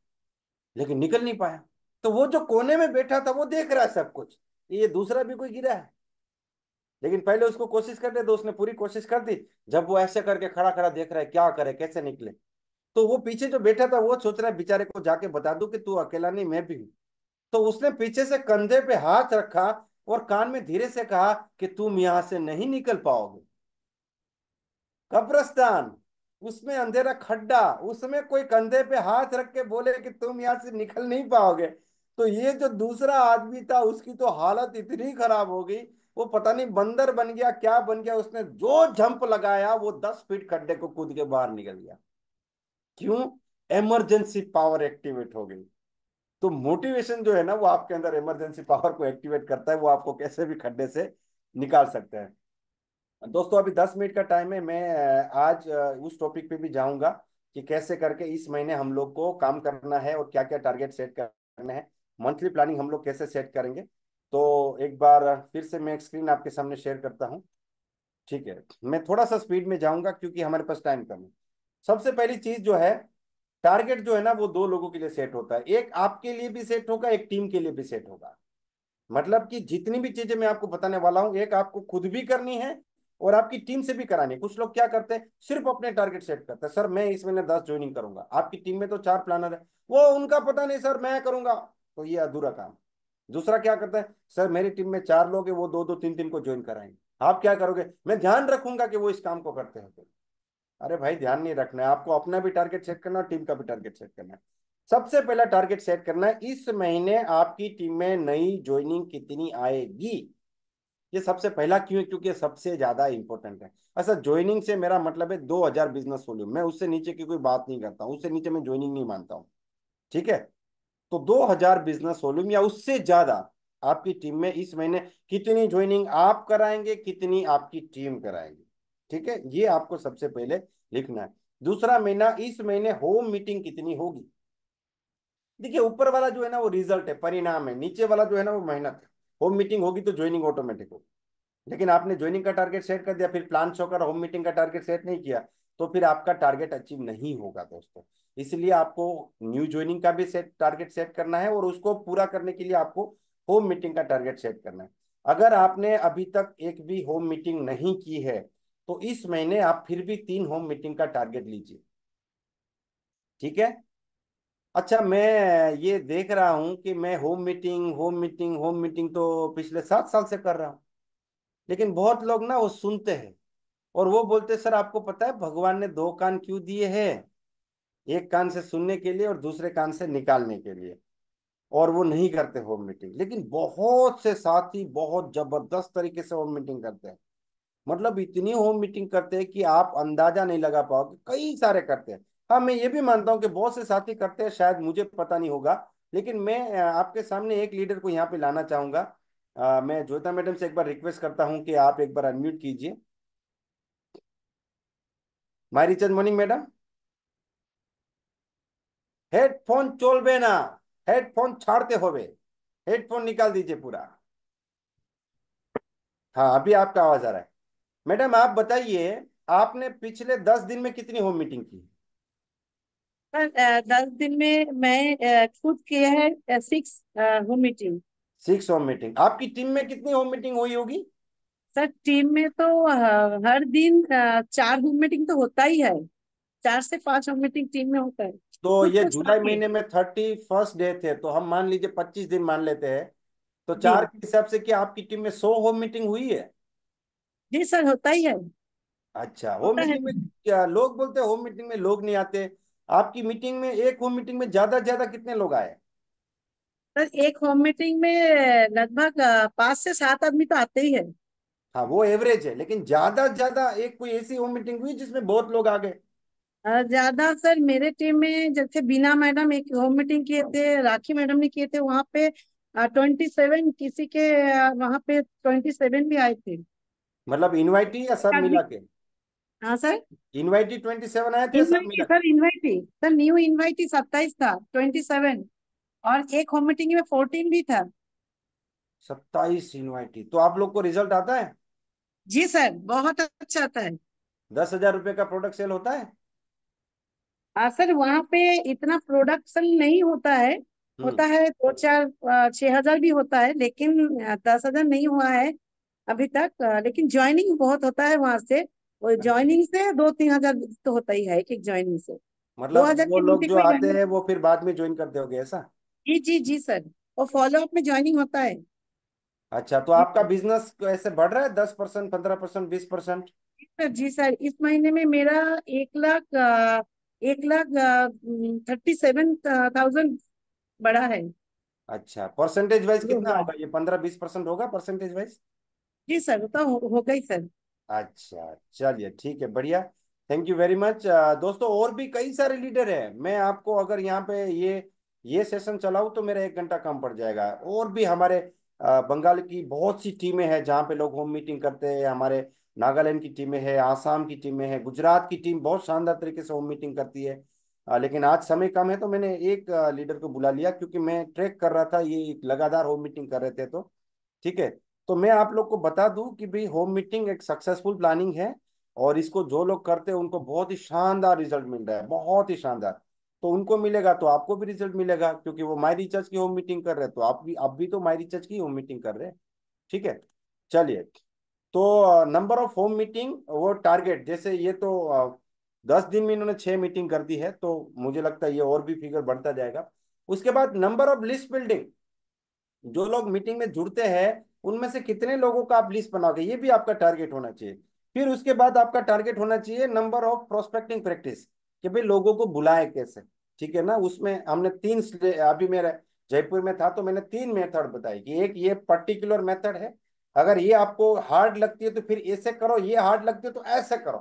लेकिन निकल नहीं पाया तो वो जो कोने में बैठा था वो देख रहा है सब कुछ ये दूसरा भी कोई गिरा है लेकिन पहले उसको कोशिश कर दे तो उसने पूरी कोशिश कर दी जब वो ऐसे करके खड़ा खड़ा देख रहा है क्या करे कैसे निकले तो वो पीछे जो बैठा था वो सोच रहा है बेचारे को जाके बता दू कि तू अकेला नहीं मैं भी हूं तो उसने पीछे से कंधे पे हाथ रखा और कान में धीरे से कहा कि तुम यहां से नहीं निकल पाओगे कब्रस्तान उसमें अंधेरा खड्डा उसमें कोई कंधे पे हाथ रख के बोले कि तुम यहां से निकल नहीं पाओगे तो ये जो दूसरा आदमी था उसकी तो हालत इतनी खराब हो गई वो पता नहीं बंदर बन गया क्या बन गया उसने जो जंप लगाया वो दस फीट खड्डे को कूद के बाहर निकल गया क्यों इमरजेंसी पावर एक्टिवेट हो गई तो मोटिवेशन जो है ना वो आपके अंदर इमरजेंसी पावर को एक्टिवेट करता है वो आपको कैसे भी खड्डे से निकाल सकता है दोस्तों अभी दस मिनट का टाइम है मैं आज उस टॉपिक पे भी जाऊंगा कि कैसे करके इस महीने हम लोग को काम करना है और क्या क्या टारगेट सेट करना है मंथली प्लानिंग हम लोग कैसे सेट करेंगे तो एक बार फिर से मैं स्क्रीन आपके सामने शेयर करता हूँ ठीक है मैं थोड़ा सा स्पीड में जाऊंगा क्योंकि हमारे पास टाइम कम है सबसे पहली चीज जो है टारगेट जो है ना वो दो लोगों के लिए सेट होता है एक आपके लिए भी सेट होगा एक टीम के लिए भी सेट होगा मतलब कि जितनी भी चीजें मैं आपको बताने वाला हूं एक आपको खुद भी करनी है और आपकी टीम से भी करानी है कुछ लोग क्या करते हैं सिर्फ अपने टारगेट सेट करते हैं सर मैं इस महीने दस ज्वाइनिंग करूंगा आपकी टीम में तो चार प्लानर है वो उनका पता नहीं सर मैं करूंगा तो ये अधूरा काम दूसरा क्या करता है सर मेरी टीम में चार लोग है वो दो दो तीन तीन को ज्वाइन कराएंगे आप क्या करोगे मैं ध्यान रखूंगा कि वो इस काम को करते हैं अरे भाई ध्यान नहीं रखना है आपको अपना भी टारगेट सेट करना है टीम का भी टारगेट सेट करना है सबसे पहला टारगेट सेट करना है इस महीने आपकी टीम में नई ज्वाइनिंग कितनी आएगी ये सबसे पहला क्यों क्योंकि सबसे ज्यादा इंपॉर्टेंट है अच्छा ज्वाइनिंग से मेरा मतलब है दो हजार बिजनेस वॉल्यूम मैं उससे नीचे की कोई बात नहीं करता उससे नीचे मैं ज्वाइनिंग नहीं मानता हूँ ठीक है तो दो हजार बिजनेस वॉल्यूम या उससे ज्यादा आपकी टीम में इस महीने कितनी ज्वाइनिंग आप कराएंगे कितनी आपकी टीम कराएंगे ठीक है ये आपको सबसे पहले लिखना है दूसरा महीना इस महीने होम मीटिंग कितनी होगी देखिए ऊपर वाला जो है ना वो रिजल्ट है परिणाम है नीचे वाला जो है ना वो मेहनत है होम मीटिंग होगी तो ज्वाइनिंग ऑटोमेटिक होगी लेकिन आपने ज्वाइनिंग का टारगेट सेट कर दिया फिर प्लान शो कर होम मीटिंग का टारगेट सेट नहीं किया तो फिर आपका टारगेट अचीव नहीं होगा दोस्तों इसलिए आपको न्यू ज्वाइनिंग का भी सेट टारगेट सेट करना है और उसको पूरा करने के लिए आपको होम मीटिंग का टारगेट सेट करना है अगर आपने अभी तक एक भी होम मीटिंग नहीं की है तो इस महीने आप फिर भी तीन होम मीटिंग का टारगेट लीजिए ठीक है अच्छा मैं ये देख रहा हूं कि मैं home meeting home meeting home meeting तो पिछले सात साल से कर रहा हूं लेकिन बहुत लोग ना वो सुनते हैं और वो बोलते सर आपको पता है भगवान ने दो कान क्यों दिए हैं एक कान से सुनने के लिए और दूसरे कान से निकालने के लिए और वो नहीं करते होम मीटिंग लेकिन बहुत से साथी बहुत जबरदस्त तरीके से होम मीटिंग करते हैं मतलब इतनी होम मीटिंग करते हैं कि आप अंदाजा नहीं लगा पाओगे कई सारे करते हैं हाँ मैं ये भी मानता हूँ कि बहुत से साथी करते हैं शायद मुझे पता नहीं होगा लेकिन मैं आपके सामने एक लीडर को यहाँ पे लाना चाहूंगा आ, मैं ज्योता मैडम से एक बार रिक्वेस्ट करता हूँ कि आप एक बार अनम्यूट कीजिए मारी चंद मॉर्निंग मैडम हेडफोन चोलबे ना हेडफोन छाड़ते होवे हेडफोन निकाल दीजिए पूरा हाँ अभी आपका आवाज आ रहा है मैडम आप बताइए आपने पिछले दस दिन में कितनी होम मीटिंग की दस दिन में मैं खुद किया है six home meeting six home meeting आपकी टीम में कितनी होम मीटिंग हुई होगी सर टीम में तो हर दिन चार होम मीटिंग तो होता ही है चार से पांच होम मीटिंग टीम में होता है तो ये तो जुलाई महीने में थर्टी फर्स्ट डे थे तो हम मान लीजिए पच्चीस दिन मान लेते हैं तो चार के हिसाब से क्या आपकी टीम में सौ होम मीटिंग हुई है जी सर होता ही है अच्छा होम मीटिंग में क्या लोग बोलते हैं होम मीटिंग में लोग नहीं आते आपकी मीटिंग में एक होम मीटिंग में ज्यादा से ज्यादा कितने लोग आए सर एक होम मीटिंग में लगभग पांच से सात आदमी तो आते ही है हाँ वो एवरेज है लेकिन ज्यादा से ज्यादा एक कोई ऐसी होम मीटिंग हुई जिसमें बहुत लोग आ गए ज्यादा सर मेरे टीम में जैसे बीना मैडम एक होम मीटिंग किए थे राखी मैडम ने किए थे वहाँ पे ट्वेंटी सेवन किसी के वहाँ पे ट्वेंटी सेवन भी आए थे मतलब इनवाइटी या सब मिला के हाँ सर इनवाइटी ट्वेंटी सेवन आया थे सब मिला sir invitee sir new invitee सत्ताईस था ट्वेंटी सेवन और एक होम मीटिंग में फोर्टीन भी था सत्ताईस इनवाइटी तो आप लोग को रिजल्ट आता है जी सर बहुत अच्छा आता है दस हजार रूपए का प्रोडक्ट सेल होता है आ, सर वहाँ पे इतना प्रोडक्शन नहीं होता है हम्म। होता है दो चार छह हजार भी होता है लेकिन दस हजार नहीं हुआ है अभी तक लेकिन ज्वाइनिंग बहुत होता है वहां से ज्वाइनिंग अच्छा। से दो तीन हजार तो होता ही है एक एक ज्वाइनिंग से मतलब वो लोग जो आते हैं वो फिर बाद में ज्वाइन कर दोगे ऐसा जी जी जी सर और फॉलो अप में ज्वाइनिंग होता है अच्छा तो आपका बिजनेस ऐसे बढ़ रहा है दस परसेंट पंद्रह परसेंट बीस परसेंट सर जी सर इस महीने में मेरा एक लाख एक लाख थर्टी सेवन थाउजेंड बड़ा है अच्छा परसेंटेज वाइज कितना होगा ये पंद्रह बीस परसेंट होगा परसेंटेज वाइज जी सर तो हो, हो गई सर अच्छा चलिए ठीक है बढ़िया थैंक यू वेरी मच दोस्तों और भी कई सारे लीडर हैं मैं आपको अगर यहाँ पे ये ये सेशन चलाऊ तो मेरा एक घंटा कम पड़ जाएगा और भी हमारे बंगाल की बहुत सी टीमें हैं जहाँ पे लोग होम मीटिंग करते हैं हमारे नागालैंड की टीमें हैं आसाम की टीमें हैं गुजरात की टीम बहुत शानदार तरीके से होम मीटिंग करती है लेकिन आज समय कम है तो मैंने एक लीडर को बुला लिया क्योंकि मैं ट्रैक कर रहा था ये लगातार होम मीटिंग कर रहे थे तो ठीक है तो मैं आप लोग को बता दूं कि भाई होम मीटिंग एक सक्सेसफुल प्लानिंग है और इसको जो लोग करते हैं उनको बहुत ही शानदार रिजल्ट मिल रहा है बहुत ही शानदार तो उनको मिलेगा तो आपको भी रिजल्ट मिलेगा क्योंकि वो माई रिचार्ज की होम मीटिंग कर रहे हैं तो आप भी आप भी तो माई रिचार्ज की होम मीटिंग कर रहे हैं ठीक है चलिए तो नंबर ऑफ होम मीटिंग वो टारगेट जैसे ये तो दस दिन में इन्होंने छह मीटिंग कर दी है तो मुझे लगता है ये और भी फिगर बढ़ता जाएगा उसके बाद नंबर ऑफ लिस्ट बिल्डिंग जो लोग मीटिंग में जुड़ते हैं उनमें से कितने लोगों का आप लिस्ट बनाओगे ये भी आपका टारगेट होना चाहिए फिर उसके बाद आपका टारगेट होना चाहिए नंबर ऑफ प्रोस्पेक्टिंग प्रैक्टिस कि भाई लोगों को बुलाए कैसे ठीक है ना उसमें हमने तीन अभी मेरा जयपुर में था तो मैंने तीन मेथड बताई कि एक ये पर्टिकुलर मेथड है अगर ये आपको हार्ड लगती है तो फिर ऐसे करो ये हार्ड लगती है तो ऐसे करो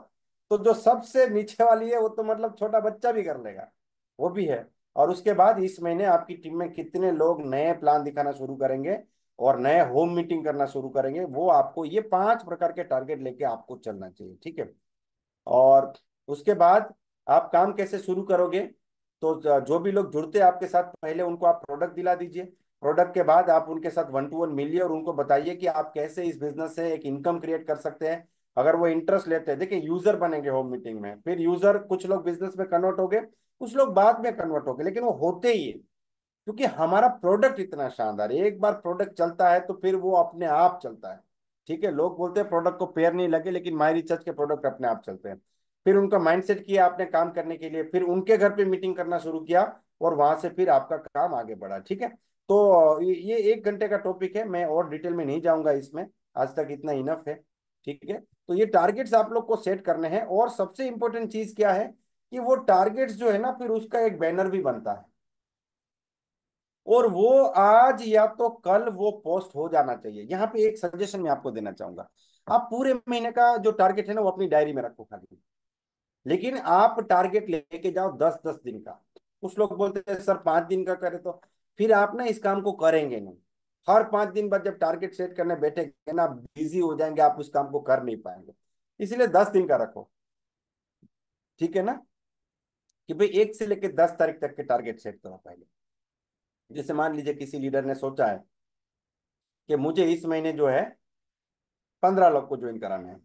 तो जो सबसे नीचे वाली है वो तो मतलब छोटा बच्चा भी कर लेगा वो भी है और उसके बाद इस महीने आपकी टीम में कितने लोग नए प्लान दिखाना शुरू करेंगे और नए होम मीटिंग करना शुरू करेंगे वो आपको ये पांच प्रकार के टारगेट लेके आपको चलना चाहिए ठीक है और उसके बाद आप काम कैसे शुरू करोगे तो जो भी लोग जुड़ते हैं आपके साथ पहले उनको आप प्रोडक्ट दिला दीजिए प्रोडक्ट के बाद आप उनके साथ वन टू वन मिलिए और उनको बताइए कि आप कैसे इस बिजनेस से एक इनकम क्रिएट कर सकते हैं अगर वो इंटरेस्ट लेते हैं देखिए यूजर बनेंगे होम मीटिंग में फिर यूजर कुछ लोग बिजनेस में कन्वर्ट हो गए कुछ लोग बाद में कन्वर्ट हो गए लेकिन वो होते ही क्योंकि हमारा प्रोडक्ट इतना शानदार है एक बार प्रोडक्ट चलता है तो फिर वो अपने आप चलता है ठीक है लोग बोलते हैं प्रोडक्ट को पेयर नहीं लगे लेकिन माई रिचर्च के प्रोडक्ट अपने आप चलते हैं फिर उनका माइंडसेट किया आपने काम करने के लिए फिर उनके घर पे मीटिंग करना शुरू किया और वहां से फिर आपका काम आगे बढ़ा ठीक है तो ये एक घंटे का टॉपिक है मैं और डिटेल में नहीं जाऊंगा इसमें आज तक इतना इनफ है ठीक है तो ये टारगेट्स आप लोग को सेट करने हैं और सबसे इंपॉर्टेंट चीज क्या है कि वो टारगेट्स जो है ना फिर उसका एक बैनर भी बनता है और वो आज या तो कल वो पोस्ट हो जाना चाहिए यहाँ पे एक सजेशन मैं आपको देना चाहूंगा आप पूरे महीने का जो टारगेट है ना वो अपनी डायरी में रखो खाली लेकिन आप टारगेट लेके जाओ दस दस दिन का कुछ लोग बोलते हैं सर पांच दिन का करे तो फिर आप ना इस काम को करेंगे नहीं हर पांच दिन बाद जब टारगेट सेट करने बैठेंगे ना बिजी हो जाएंगे आप उस काम को कर नहीं पाएंगे इसलिए दस दिन का रखो ठीक है ना कि भाई एक से लेकर दस तारीख तक के टारगेट सेट करो पहले जैसे मान लीजिए किसी लीडर ने सोचा है कि मुझे इस महीने जो है पंद्रह लोग को ज्वाइन कराना है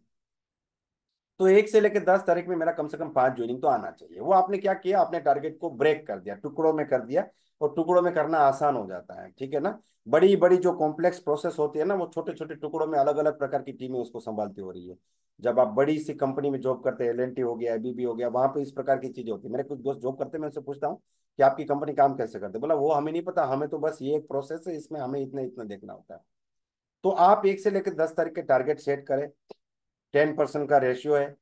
तो एक से लेकर दस तारीख में मेरा कम से कम पांच ज्वाइनिंग तो आना चाहिए वो आपने क्या किया आपने टारगेट को ब्रेक कर दिया टुकड़ों में कर दिया वो टुकड़ों में करना आसान हो जाता है ठीक है ना बड़ी बड़ी जो कॉम्प्लेक्स प्रोसेस होती है ना वो छोटे छोटे टुकड़ों में अलग अलग प्रकार की टीमें उसको संभालती हो रही है जब आप बड़ी सी कंपनी में जॉब करते हैं एल हो गया एबीबी हो गया वहां पर इस प्रकार की चीजें होती है मेरे कुछ दोस्त जॉब करते मैं उनसे पूछता हूँ कि आपकी कंपनी काम कैसे करते बोला वो हमें नहीं पता हमें तो बस ये एक प्रोसेस है इसमें हमें इतना इतना देखना होता है तो आप एक से लेकर दस तारीख के टारगेट सेट करें टेन परसेंट का रेशियो है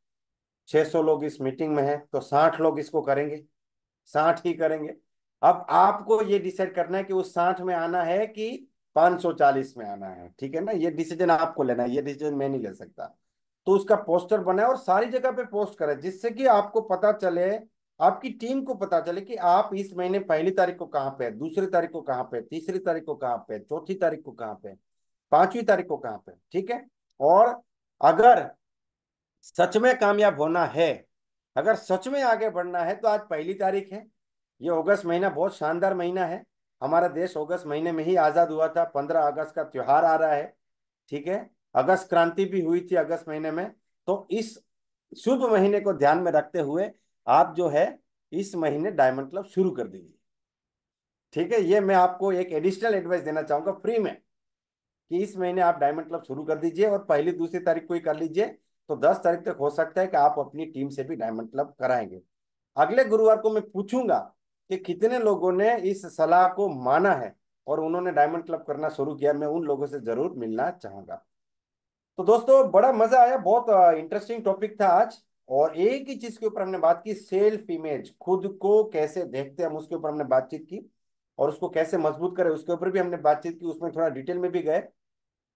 छह सौ लोग इस मीटिंग में है तो साठ लोग इसको करेंगे साठ ही करेंगे अब आपको ये डिसाइड करना है कि उस साठ में आना है कि 540 में आना है ठीक है ना ये डिसीजन आपको लेना है ये डिसीजन मैं नहीं ले सकता तो उसका पोस्टर बनाए और सारी जगह पे पोस्ट करें जिससे कि आपको पता चले आपकी टीम को पता चले कि आप इस महीने पहली तारीख को कहाँ पे दूसरी तारीख को कहाँ पे तीसरी तारीख को कहाँ पे चौथी तारीख को कहाँ पे पांचवी तारीख को कहाँ पे ठीक है और अगर सच में कामयाब होना है अगर सच में आगे बढ़ना है तो आज पहली तारीख है ये अगस्त महीना बहुत शानदार महीना है हमारा देश अगस्त महीने में ही आज़ाद हुआ था पंद्रह अगस्त का त्योहार आ रहा है ठीक है अगस्त क्रांति भी हुई थी अगस्त महीने में तो इस शुभ महीने को ध्यान में रखते हुए आप जो है इस महीने डायमंड क्लब शुरू कर दीजिए ठीक है ये मैं आपको एक एडिशनल एडवाइस देना चाहूंगा फ्री में कि इस महीने आप डायमंड क्लब शुरू कर दीजिए और पहली दूसरी तारीख को ही कर लीजिए तो दस तारीख तक हो सकता है कि आप अपनी टीम से भी डायमंड क्लब कराएंगे अगले गुरुवार को मैं पूछूंगा कि कितने लोगों ने इस सलाह को माना है और उन्होंने डायमंड क्लब करना शुरू किया मैं उन लोगों से जरूर मिलना चाहूंगा तो दोस्तों बड़ा मजा आया बहुत इंटरेस्टिंग टॉपिक था आज और एक ही चीज के ऊपर हमने बात की सेल्फ इमेज खुद को कैसे देखते हैं हम उसके ऊपर हमने बातचीत की और उसको कैसे मजबूत करें उसके ऊपर भी हमने बातचीत की उसमें थोड़ा डिटेल में भी गए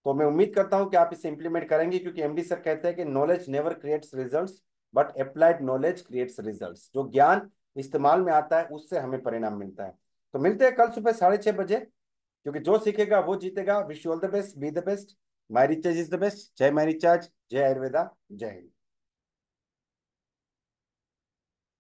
तो मैं उम्मीद करता हूं कि आप इसे इंप्लीमेंट करेंगे क्योंकि एमडी सर कहते हैं कि knowledge never creates results but applied knowledge creates results जो ज्ञान इस्तेमाल में आता है उससे हमें परिणाम मिलता है तो मिलते हैं कल सुबह साढ़े छह बजे क्योंकि जो सीखेगा वो जीतेगा wish you all the best be the best my recharge is the best जय माई रिचार्ज जय आयुर्वेदा जय हिंद